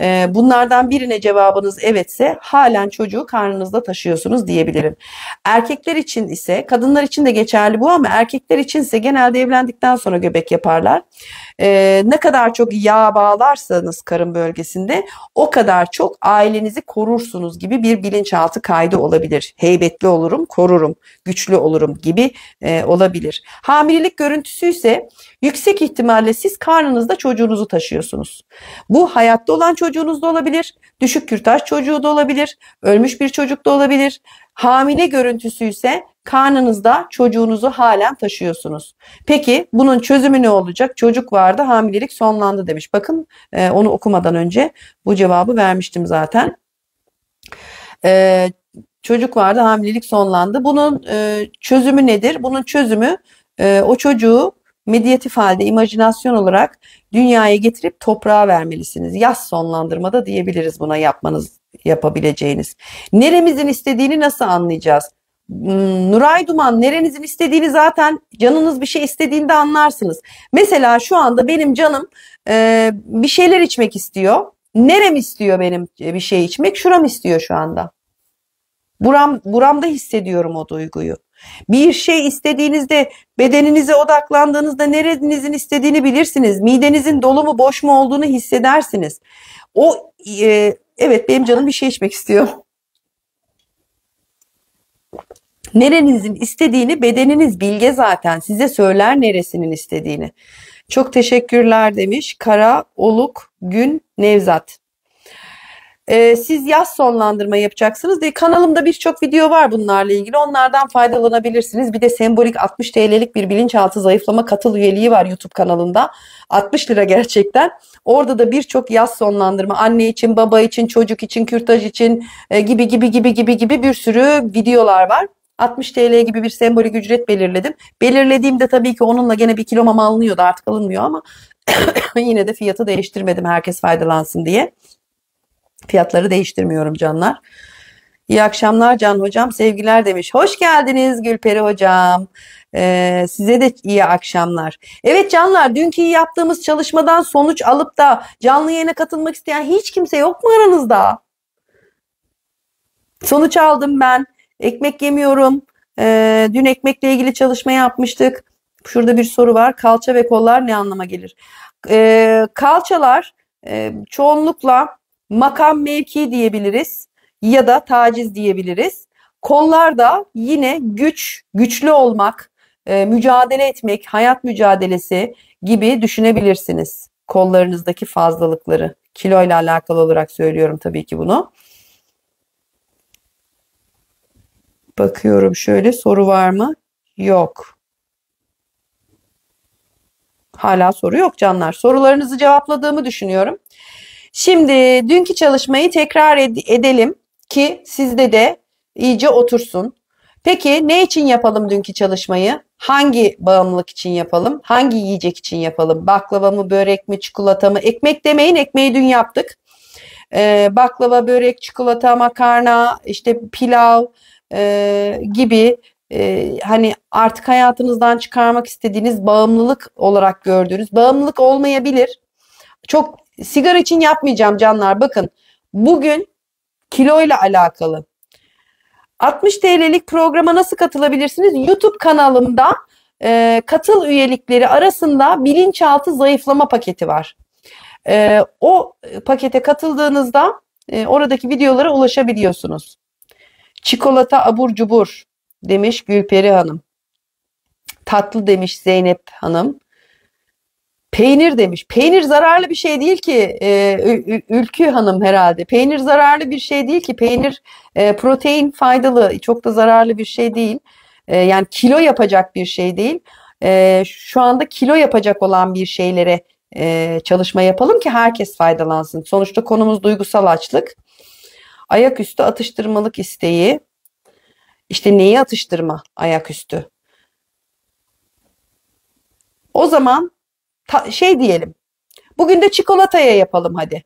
E, bunlardan birine cevabınız evetse halen çocuğu karnınızda taşıyorsunuz diyebilirim. Erkekler için ise kadınlar için de geçerli bu ama erkekler içinse genelde evlendikten sonra göbek yaparlar. E, ne kadar çok yağ bağlarsanız karın bölgesinde o kadar çok ailenizi korursunuz gibi bir bilinçaltı kaydı olabilir. Heybetli olurum, korurum, güçlü olurum gibi e, olabilir. Hamilelik görüntüsü ise yüksek ihtimalle siz karnınızda çocuğunuzu taşıyorsunuz. Bu hayatta olan çocuğunuz da olabilir, düşük kürtaj çocuğu da olabilir, ölmüş bir çocuk da olabilir. Hamile görüntüsü ise karnınızda çocuğunuzu halen taşıyorsunuz. Peki bunun çözümü ne olacak? Çocuk vardı hamilelik sonlandı demiş. Bakın e, onu okumadan önce bu cevabı vermiştim zaten. E, çocuk vardı hamilelik sonlandı. Bunun e, çözümü nedir? Bunun çözümü e, o çocuğu medyatif halde imajinasyon olarak dünyaya getirip toprağa vermelisiniz. Yaz sonlandırmada diyebiliriz buna yapmanız yapabileceğiniz. Neremizin istediğini nasıl anlayacağız? Hmm, Nuray Duman nerenizin istediğini zaten canınız bir şey istediğinde anlarsınız. Mesela şu anda benim canım e, bir şeyler içmek istiyor. Nerem istiyor benim bir şey içmek? Şuram istiyor şu anda. Buram, buramda hissediyorum o duyguyu. Bir şey istediğinizde bedeninize odaklandığınızda nerenizin istediğini bilirsiniz. Midenizin dolu mu boş mu olduğunu hissedersiniz. O e, evet benim canım bir şey içmek istiyor. Nerenizin istediğini bedeniniz bilge zaten. Size söyler neresinin istediğini. Çok teşekkürler demiş. Kara Oluk Gün Nevzat. Ee, siz yaz sonlandırma yapacaksınız diye kanalımda birçok video var bunlarla ilgili. Onlardan faydalanabilirsiniz. Bir de sembolik 60 TL'lik bir bilinçaltı zayıflama katıl üyeliği var YouTube kanalında. 60 lira gerçekten. Orada da birçok yaz sonlandırma anne için, baba için, çocuk için, kürtaj için e, gibi gibi gibi gibi gibi bir sürü videolar var. 60 TL gibi bir sembolik ücret belirledim. Belirlediğimde tabii ki onunla gene bir kilo mama alınıyordu artık alınmıyor ama yine de fiyatı değiştirmedim herkes faydalansın diye. Fiyatları değiştirmiyorum canlar. İyi akşamlar Can Hocam. Sevgiler demiş. Hoş geldiniz Gülperi Hocam. Ee, size de iyi akşamlar. Evet canlar dünkü yaptığımız çalışmadan sonuç alıp da canlı yayına katılmak isteyen hiç kimse yok mu aranızda? Sonuç aldım ben. Ekmek yemiyorum. E, dün ekmekle ilgili çalışma yapmıştık. Şurada bir soru var. Kalça ve kollar ne anlama gelir? E, kalçalar e, çoğunlukla makam mevki diyebiliriz ya da taciz diyebiliriz. Kollar da yine güç, güçlü olmak, e, mücadele etmek, hayat mücadelesi gibi düşünebilirsiniz. Kollarınızdaki fazlalıkları. Kiloyla alakalı olarak söylüyorum tabii ki bunu. Bakıyorum şöyle soru var mı? Yok. Hala soru yok canlar. Sorularınızı cevapladığımı düşünüyorum. Şimdi dünkü çalışmayı tekrar ed edelim ki sizde de iyice otursun. Peki ne için yapalım dünkü çalışmayı? Hangi bağımlılık için yapalım? Hangi yiyecek için yapalım? Baklava mı, börek mi, çikolata mı? Ekmek demeyin, ekmeği dün yaptık. Ee, baklava, börek, çikolata, makarna, işte pilav, e, gibi e, hani artık hayatınızdan çıkarmak istediğiniz bağımlılık olarak gördüğünüz bağımlılık olmayabilir. Çok sigara için yapmayacağım canlar bakın. Bugün kiloyla alakalı. 60 TL'lik programa nasıl katılabilirsiniz? YouTube kanalımda e, katıl üyelikleri arasında bilinçaltı zayıflama paketi var. E, o pakete katıldığınızda e, oradaki videolara ulaşabiliyorsunuz. Çikolata abur cubur demiş Gülperi Hanım. Tatlı demiş Zeynep Hanım. Peynir demiş. Peynir zararlı bir şey değil ki e, Ülkü Hanım herhalde. Peynir zararlı bir şey değil ki. Peynir e, protein faydalı çok da zararlı bir şey değil. E, yani kilo yapacak bir şey değil. E, şu anda kilo yapacak olan bir şeylere e, çalışma yapalım ki herkes faydalansın. Sonuçta konumuz duygusal açlık. Ayaküstü atıştırmalık isteği. İşte neyi atıştırma ayaküstü? O zaman şey diyelim. Bugün de çikolataya yapalım hadi.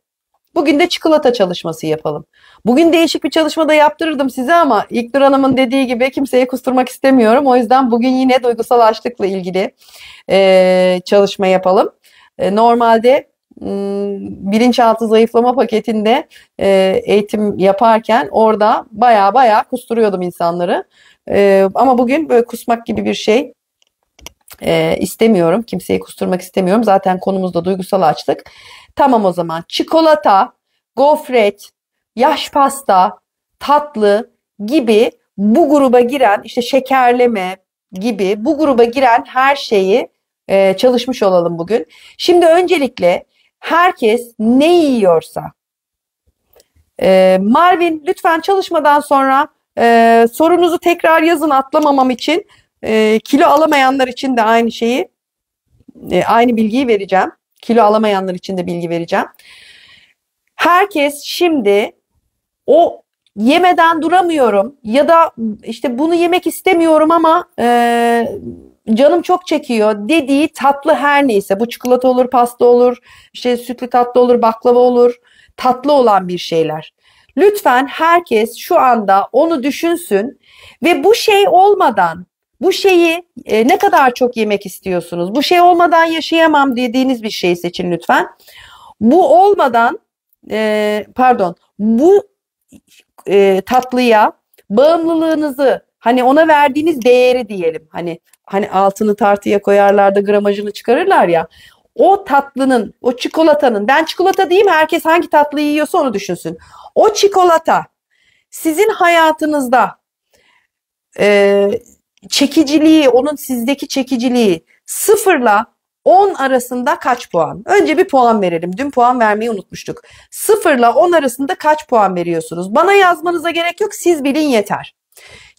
Bugün de çikolata çalışması yapalım. Bugün değişik bir çalışma da yaptırırdım size ama İlknur Hanım'ın dediği gibi kimseye kusturmak istemiyorum. O yüzden bugün yine duygusal açlıkla ilgili e, çalışma yapalım. E, normalde bilinçaltı zayıflama paketinde e, eğitim yaparken orada baya baya kusturuyordum insanları. E, ama bugün böyle kusmak gibi bir şey e, istemiyorum. Kimseyi kusturmak istemiyorum. Zaten konumuzda duygusal açlık. Tamam o zaman çikolata, gofret, yaş pasta, tatlı gibi bu gruba giren işte şekerleme gibi bu gruba giren her şeyi çalışmış olalım bugün. Şimdi öncelikle herkes ne yiyorsa. E, Marvin lütfen çalışmadan sonra e, sorunuzu tekrar yazın atlamamam için. E, kilo alamayanlar için de aynı şeyi, e, aynı bilgiyi vereceğim. Kilo alamayanlar için de bilgi vereceğim. Herkes şimdi o yemeden duramıyorum ya da işte bunu yemek istemiyorum ama e, canım çok çekiyor dediği tatlı her neyse bu çikolata olur, pasta olur, şey sütlü tatlı olur, baklava olur, tatlı olan bir şeyler. Lütfen herkes şu anda onu düşünsün ve bu şey olmadan bu şeyi e, ne kadar çok yemek istiyorsunuz? Bu şey olmadan yaşayamam dediğiniz bir şey seçin lütfen. Bu olmadan e, pardon bu e, tatlıya bağımlılığınızı hani ona verdiğiniz değeri diyelim. Hani hani altını tartıya koyarlar da gramajını çıkarırlar ya. O tatlının, o çikolatanın, ben çikolata diyeyim herkes hangi tatlıyı yiyorsa onu düşünsün. O çikolata sizin hayatınızda e, çekiciliği, onun sizdeki çekiciliği sıfırla 10 arasında kaç puan? Önce bir puan verelim. Dün puan vermeyi unutmuştuk. 0 ile 10 arasında kaç puan veriyorsunuz? Bana yazmanıza gerek yok. Siz bilin yeter.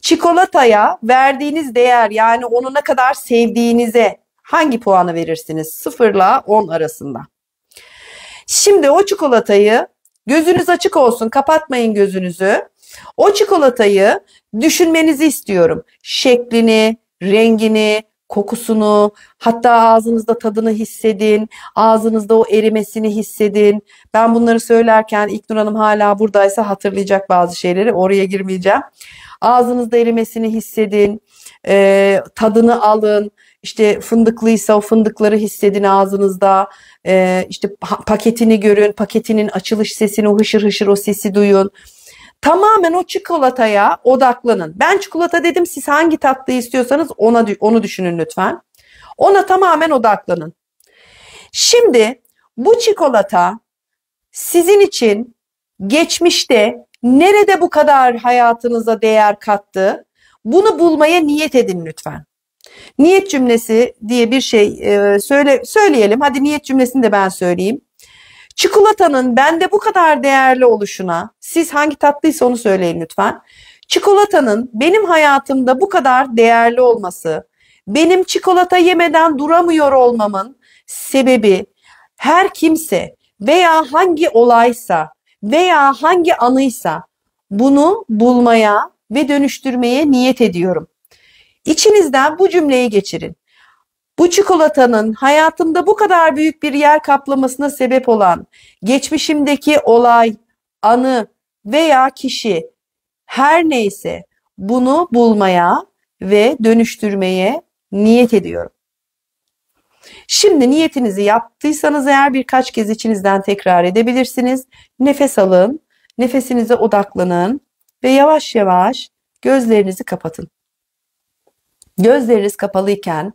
Çikolataya verdiğiniz değer yani onu ne kadar sevdiğinize hangi puanı verirsiniz? 0 ile 10 arasında. Şimdi o çikolatayı gözünüz açık olsun kapatmayın gözünüzü. O çikolatayı düşünmenizi istiyorum. Şeklini, rengini, kokusunu, hatta ağzınızda tadını hissedin, ağzınızda o erimesini hissedin. Ben bunları söylerken İknur Hanım hala buradaysa hatırlayacak bazı şeyleri, oraya girmeyeceğim. Ağzınızda erimesini hissedin, e, tadını alın. İşte fındıklıysa o fındıkları hissedin ağzınızda. E, işte paketini görün, paketinin açılış sesini, o hışır hışır o sesi duyun. Tamamen o çikolataya odaklanın. Ben çikolata dedim siz hangi tatlıyı istiyorsanız ona onu düşünün lütfen. Ona tamamen odaklanın. Şimdi bu çikolata sizin için geçmişte Nerede bu kadar hayatınıza değer kattı? Bunu bulmaya niyet edin lütfen. Niyet cümlesi diye bir şey e, söyle söyleyelim. Hadi niyet cümlesini de ben söyleyeyim. Çikolatanın bende bu kadar değerli oluşuna, siz hangi tatlıysa onu söyleyin lütfen. Çikolatanın benim hayatımda bu kadar değerli olması, benim çikolata yemeden duramıyor olmamın sebebi her kimse veya hangi olaysa veya hangi anıysa bunu bulmaya ve dönüştürmeye niyet ediyorum. İçinizden bu cümleyi geçirin. Bu çikolatanın hayatımda bu kadar büyük bir yer kaplamasına sebep olan geçmişimdeki olay, anı veya kişi her neyse bunu bulmaya ve dönüştürmeye niyet ediyorum. Şimdi niyetinizi yaptıysanız eğer birkaç kez içinizden tekrar edebilirsiniz. Nefes alın, nefesinize odaklanın ve yavaş yavaş gözlerinizi kapatın. Gözleriniz kapalıyken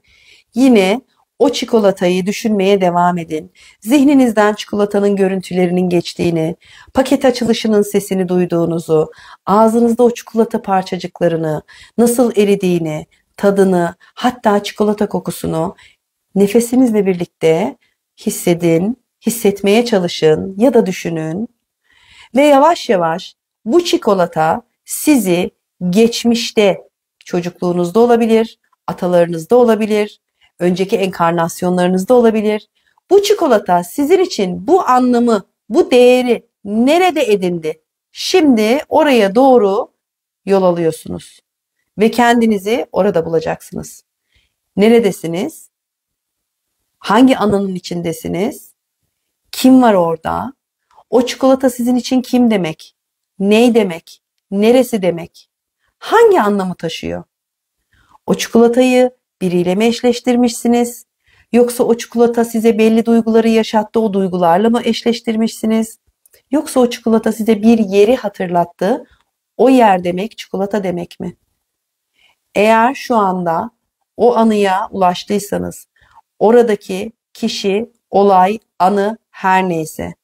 yine o çikolatayı düşünmeye devam edin. Zihninizden çikolatanın görüntülerinin geçtiğini, paket açılışının sesini duyduğunuzu, ağzınızda o çikolata parçacıklarını, nasıl eridiğini, tadını, hatta çikolata kokusunu nefesinizle birlikte hissedin, hissetmeye çalışın ya da düşünün ve yavaş yavaş bu çikolata sizi geçmişte çocukluğunuzda olabilir, atalarınızda olabilir, önceki enkarnasyonlarınızda olabilir. Bu çikolata sizin için bu anlamı, bu değeri nerede edindi? Şimdi oraya doğru yol alıyorsunuz ve kendinizi orada bulacaksınız. Neredesiniz? Hangi alanın içindesiniz? Kim var orada? O çikolata sizin için kim demek? Ney demek? Neresi demek? Hangi anlamı taşıyor? O çikolatayı biriyle mi eşleştirmişsiniz? Yoksa o çikolata size belli duyguları yaşattı, o duygularla mı eşleştirmişsiniz? Yoksa o çikolata size bir yeri hatırlattı, o yer demek çikolata demek mi? Eğer şu anda o anıya ulaştıysanız, oradaki kişi, olay, anı her neyse.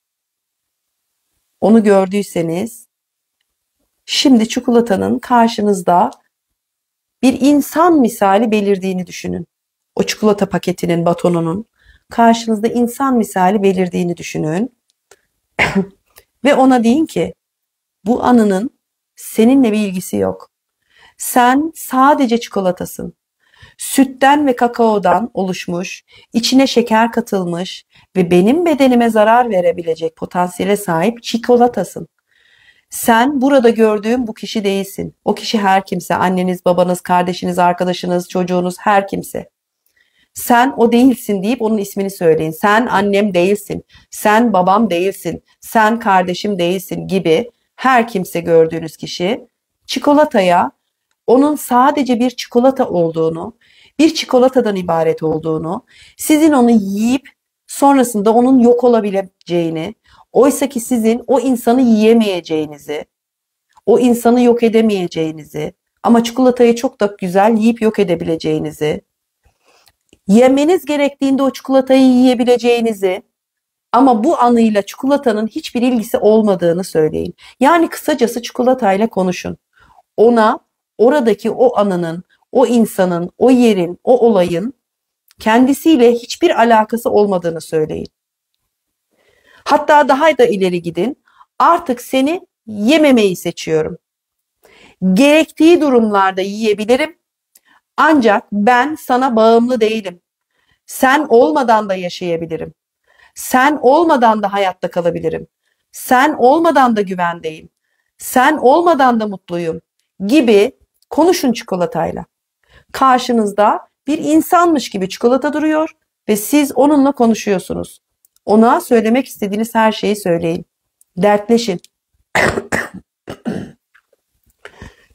Onu gördüyseniz şimdi çikolatanın karşınızda bir insan misali belirdiğini düşünün. O çikolata paketinin, batonunun karşınızda insan misali belirdiğini düşünün. Ve ona deyin ki bu anının seninle bir ilgisi yok. Sen sadece çikolatasın sütten ve kakaodan oluşmuş, içine şeker katılmış ve benim bedenime zarar verebilecek potansiyele sahip çikolatasın. Sen burada gördüğüm bu kişi değilsin. O kişi her kimse, anneniz, babanız, kardeşiniz, arkadaşınız, çocuğunuz, her kimse. Sen o değilsin deyip onun ismini söyleyin. Sen annem değilsin, sen babam değilsin, sen kardeşim değilsin gibi her kimse gördüğünüz kişi çikolataya onun sadece bir çikolata olduğunu bir çikolatadan ibaret olduğunu, sizin onu yiyip sonrasında onun yok olabileceğini, oysa ki sizin o insanı yiyemeyeceğinizi, o insanı yok edemeyeceğinizi ama çikolatayı çok da güzel yiyip yok edebileceğinizi, yemeniz gerektiğinde o çikolatayı yiyebileceğinizi ama bu anıyla çikolatanın hiçbir ilgisi olmadığını söyleyin. Yani kısacası çikolatayla konuşun. Ona oradaki o anının o insanın, o yerin, o olayın kendisiyle hiçbir alakası olmadığını söyleyin. Hatta daha da ileri gidin. Artık seni yememeyi seçiyorum. Gerektiği durumlarda yiyebilirim. Ancak ben sana bağımlı değilim. Sen olmadan da yaşayabilirim. Sen olmadan da hayatta kalabilirim. Sen olmadan da güvendeyim. Sen olmadan da mutluyum gibi konuşun çikolatayla karşınızda bir insanmış gibi çikolata duruyor ve siz onunla konuşuyorsunuz. Ona söylemek istediğiniz her şeyi söyleyin. Dertleşin.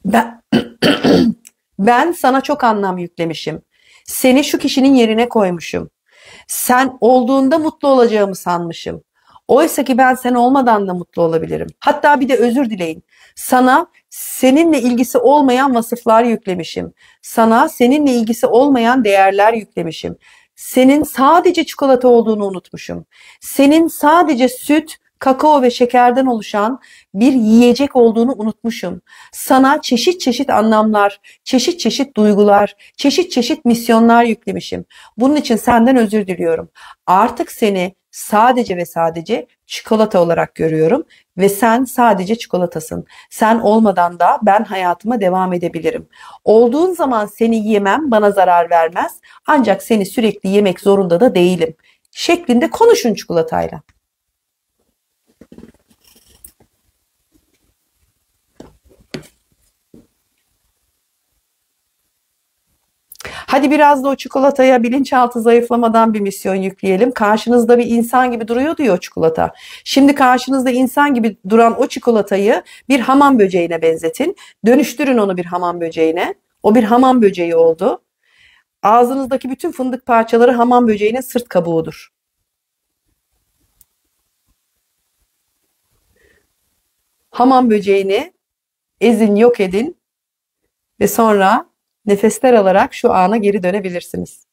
ben, ben sana çok anlam yüklemişim. Seni şu kişinin yerine koymuşum. Sen olduğunda mutlu olacağımı sanmışım. Oysa ki ben sen olmadan da mutlu olabilirim. Hatta bir de özür dileyin. Sana seninle ilgisi olmayan vasıflar yüklemişim. Sana seninle ilgisi olmayan değerler yüklemişim. Senin sadece çikolata olduğunu unutmuşum. Senin sadece süt, kakao ve şekerden oluşan bir yiyecek olduğunu unutmuşum. Sana çeşit çeşit anlamlar, çeşit çeşit duygular, çeşit çeşit misyonlar yüklemişim. Bunun için senden özür diliyorum. Artık seni sadece ve sadece çikolata olarak görüyorum ve sen sadece çikolatasın. Sen olmadan da ben hayatıma devam edebilirim. Olduğun zaman seni yemem bana zarar vermez ancak seni sürekli yemek zorunda da değilim şeklinde konuşun çikolatayla. Hadi biraz da o çikolataya bilinçaltı zayıflamadan bir misyon yükleyelim. Karşınızda bir insan gibi duruyor diyor çikolata. Şimdi karşınızda insan gibi duran o çikolatayı bir hamam böceğine benzetin. Dönüştürün onu bir hamam böceğine. O bir hamam böceği oldu. Ağzınızdaki bütün fındık parçaları hamam böceğinin sırt kabuğudur. Hamam böceğini ezin, yok edin ve sonra Nefesler alarak şu ana geri dönebilirsiniz.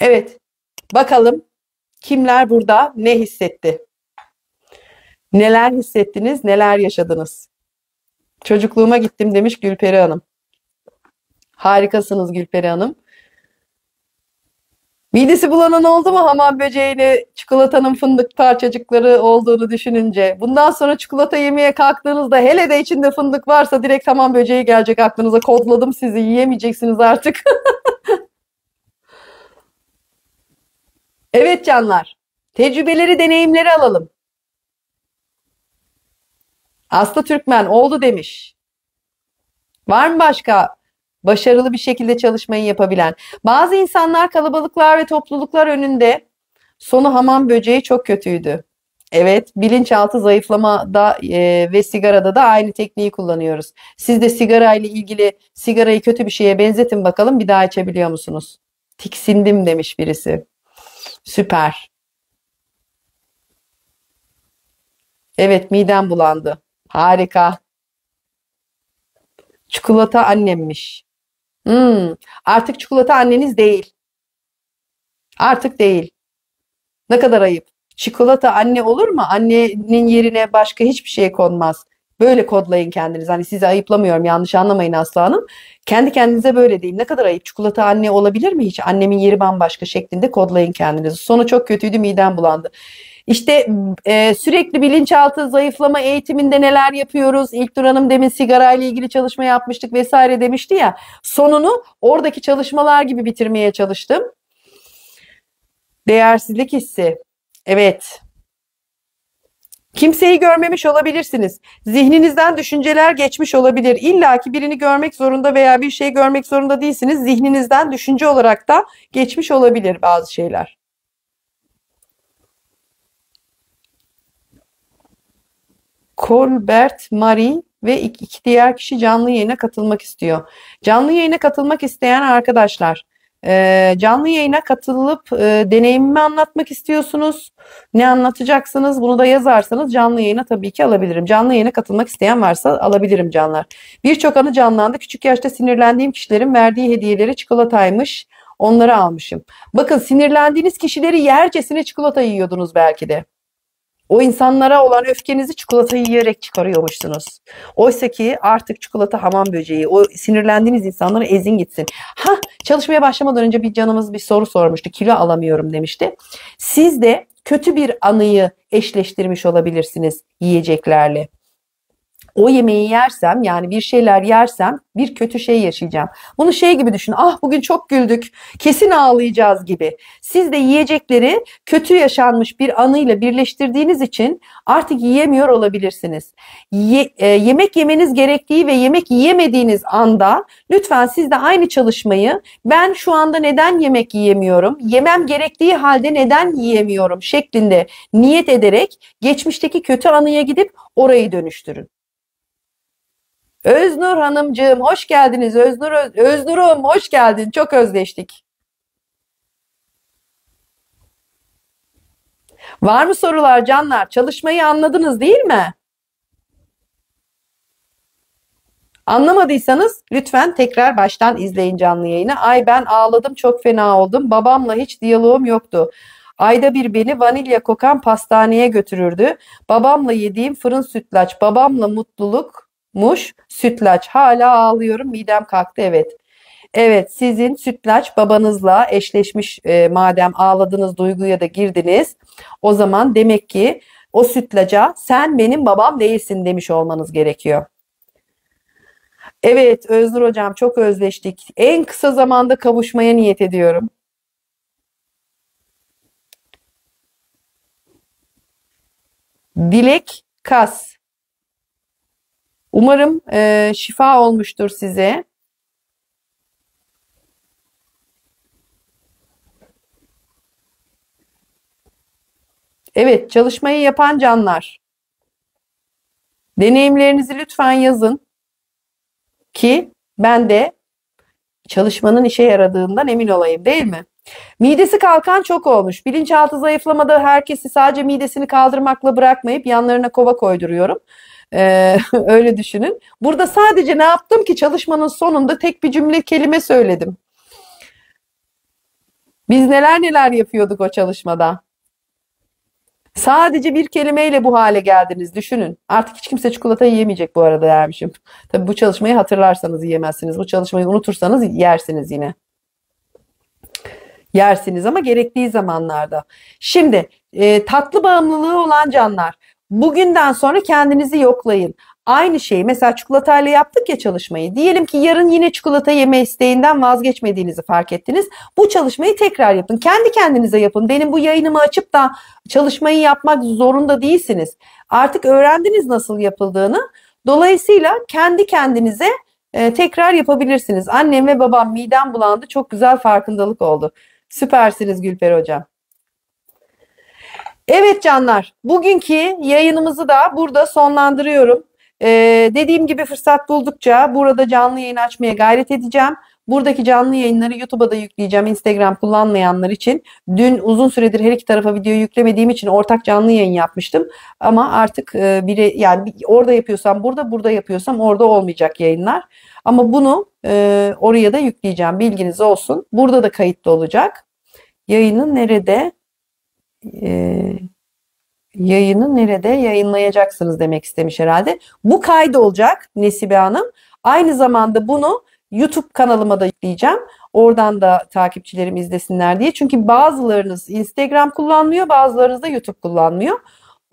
Evet. Bakalım kimler burada ne hissetti? Neler hissettiniz, neler yaşadınız? Çocukluğuma gittim demiş Gülperi Hanım. Harikasınız Gülperi Hanım. Midesi bulanan oldu mu hamam böceğini çikolatanın fındık parçacıkları olduğunu düşününce? Bundan sonra çikolata yemeye kalktığınızda hele de içinde fındık varsa direkt hamam böceği gelecek aklınıza. Kodladım sizi yiyemeyeceksiniz artık. evet canlar tecrübeleri deneyimleri alalım. Aslı Türkmen oldu demiş. Var mı başka başarılı bir şekilde çalışmayı yapabilen. Bazı insanlar kalabalıklar ve topluluklar önünde sonu hamam böceği çok kötüydü. Evet, bilinçaltı zayıflamada e, ve sigarada da aynı tekniği kullanıyoruz. Siz de sigara ile ilgili sigarayı kötü bir şeye benzetin bakalım bir daha içebiliyor musunuz? Tiksindim demiş birisi. Süper. Evet, midem bulandı. Harika. Çikolata annemmiş. Hmm, artık çikolata anneniz değil. Artık değil. Ne kadar ayıp. Çikolata anne olur mu? Annenin yerine başka hiçbir şey konmaz. Böyle kodlayın kendiniz. Hani sizi ayıplamıyorum yanlış anlamayın Aslı Hanım. Kendi kendinize böyle deyin. Ne kadar ayıp. Çikolata anne olabilir mi hiç? Annemin yeri bambaşka şeklinde kodlayın kendinizi. Sonu çok kötüydü midem bulandı. İşte e, sürekli bilinçaltı zayıflama eğitiminde neler yapıyoruz? İlk Hanım demin sigara ile ilgili çalışma yapmıştık vesaire demişti ya. Sonunu oradaki çalışmalar gibi bitirmeye çalıştım. Değersizlik hissi. Evet. Kimseyi görmemiş olabilirsiniz. Zihninizden düşünceler geçmiş olabilir. İlla ki birini görmek zorunda veya bir şey görmek zorunda değilsiniz. Zihninizden düşünce olarak da geçmiş olabilir bazı şeyler. Colbert Marie ve iki diğer kişi canlı yayına katılmak istiyor. Canlı yayına katılmak isteyen arkadaşlar e, canlı yayına katılıp e, deneyimimi anlatmak istiyorsunuz. Ne anlatacaksınız bunu da yazarsanız canlı yayına tabii ki alabilirim. Canlı yayına katılmak isteyen varsa alabilirim canlar. Birçok anı canlandı. Küçük yaşta sinirlendiğim kişilerin verdiği hediyeleri çikolataymış. Onları almışım. Bakın sinirlendiğiniz kişileri yercesine çikolata yiyordunuz belki de. O insanlara olan öfkenizi çikolatayı yiyerek çıkarıyormuşsunuz. Oysa ki artık çikolata hamam böceği. O sinirlendiğiniz insanlara ezin gitsin. Ha çalışmaya başlamadan önce bir canımız bir soru sormuştu. Kilo alamıyorum demişti. Siz de kötü bir anıyı eşleştirmiş olabilirsiniz yiyeceklerle o yemeği yersem yani bir şeyler yersem bir kötü şey yaşayacağım. Bunu şey gibi düşün. Ah bugün çok güldük. Kesin ağlayacağız gibi. Siz de yiyecekleri kötü yaşanmış bir anıyla birleştirdiğiniz için artık yiyemiyor olabilirsiniz. Ye, e, yemek yemeniz gerektiği ve yemek yiyemediğiniz anda lütfen siz de aynı çalışmayı ben şu anda neden yemek yiyemiyorum? Yemem gerektiği halde neden yiyemiyorum şeklinde niyet ederek geçmişteki kötü anıya gidip orayı dönüştürün. Öznur Hanımcığım hoş geldiniz. Öznur Öz Öznur'um hoş geldin. Çok özleştik. Var mı sorular canlar? Çalışmayı anladınız değil mi? Anlamadıysanız lütfen tekrar baştan izleyin canlı yayını. Ay ben ağladım çok fena oldum. Babamla hiç diyaloğum yoktu. Ayda bir beni vanilya kokan pastaneye götürürdü. Babamla yediğim fırın sütlaç, babamla mutluluk, Muş, sütlaç. Hala ağlıyorum. Midem kalktı evet. Evet sizin sütlaç babanızla eşleşmiş e, madem ağladınız duyguya da girdiniz. O zaman demek ki o sütlaca sen benim babam değilsin demiş olmanız gerekiyor. Evet Öznur hocam çok özleştik. En kısa zamanda kavuşmaya niyet ediyorum. Dilek Kas Umarım e, şifa olmuştur size. Evet, çalışmayı yapan canlar. Deneyimlerinizi lütfen yazın ki ben de çalışmanın işe yaradığından emin olayım değil mi? Midesi kalkan çok olmuş. Bilinçaltı zayıflamada herkesi sadece midesini kaldırmakla bırakmayıp yanlarına kova koyduruyorum. Ee, öyle düşünün. Burada sadece ne yaptım ki çalışmanın sonunda tek bir cümle kelime söyledim. Biz neler neler yapıyorduk o çalışmada. Sadece bir kelimeyle bu hale geldiniz. Düşünün. Artık hiç kimse çikolata yiyemeyecek bu arada dermişim. Tabii bu çalışmayı hatırlarsanız yiyemezsiniz. Bu çalışmayı unutursanız yersiniz yine. Yersiniz ama gerektiği zamanlarda. Şimdi e, tatlı bağımlılığı olan canlar. Bugünden sonra kendinizi yoklayın. Aynı şeyi mesela çikolatayla yaptık ya çalışmayı. Diyelim ki yarın yine çikolata yeme isteğinden vazgeçmediğinizi fark ettiniz. Bu çalışmayı tekrar yapın. Kendi kendinize yapın. Benim bu yayınımı açıp da çalışmayı yapmak zorunda değilsiniz. Artık öğrendiniz nasıl yapıldığını. Dolayısıyla kendi kendinize e, tekrar yapabilirsiniz. Annem ve babam midem bulandı. Çok güzel farkındalık oldu. Süpersiniz Gülper Hocam. Evet canlar, bugünkü yayınımızı da burada sonlandırıyorum. Ee, dediğim gibi fırsat buldukça burada canlı yayın açmaya gayret edeceğim. Buradaki canlı yayınları YouTube'a da yükleyeceğim Instagram kullanmayanlar için. Dün uzun süredir her iki tarafa video yüklemediğim için ortak canlı yayın yapmıştım. Ama artık e, biri yani orada yapıyorsam burada, burada yapıyorsam orada olmayacak yayınlar. Ama bunu e, oraya da yükleyeceğim. Bilginiz olsun. Burada da kayıtlı olacak. Yayını nerede? e, yayını nerede yayınlayacaksınız demek istemiş herhalde. Bu olacak Nesibe Hanım. Aynı zamanda bunu YouTube kanalıma da yükleyeceğim. Oradan da takipçilerim izlesinler diye. Çünkü bazılarınız Instagram kullanmıyor, bazılarınız da YouTube kullanmıyor.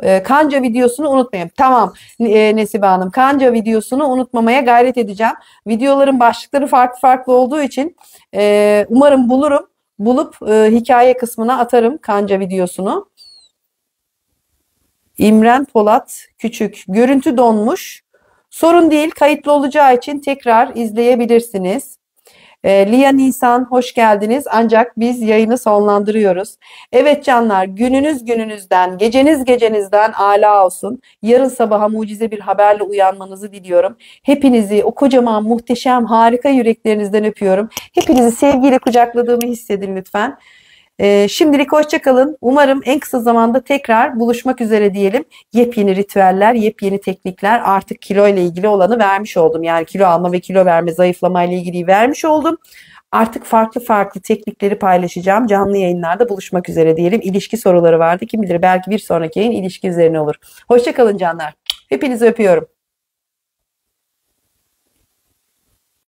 E, kanca videosunu unutmayın. Tamam e, Nesibe Hanım, kanca videosunu unutmamaya gayret edeceğim. Videoların başlıkları farklı farklı olduğu için e, umarım bulurum bulup e, hikaye kısmına atarım kanca videosunu. İmren Polat Küçük. Görüntü donmuş. Sorun değil. Kayıtlı olacağı için tekrar izleyebilirsiniz. E, Lia Nisan hoş geldiniz ancak biz yayını sonlandırıyoruz. Evet canlar gününüz gününüzden, geceniz gecenizden ala olsun. Yarın sabaha mucize bir haberle uyanmanızı diliyorum. Hepinizi o kocaman, muhteşem, harika yüreklerinizden öpüyorum. Hepinizi sevgiyle kucakladığımı hissedin lütfen. E, şimdilik hoşçakalın. Umarım en kısa zamanda tekrar buluşmak üzere diyelim. Yepyeni ritüeller, yepyeni teknikler artık kilo ile ilgili olanı vermiş oldum. Yani kilo alma ve kilo verme, zayıflama ile ilgili vermiş oldum. Artık farklı farklı teknikleri paylaşacağım. Canlı yayınlarda buluşmak üzere diyelim. İlişki soruları vardı. Kim bilir belki bir sonraki yayın ilişki üzerine olur. Hoşçakalın canlar. Hepinizi öpüyorum.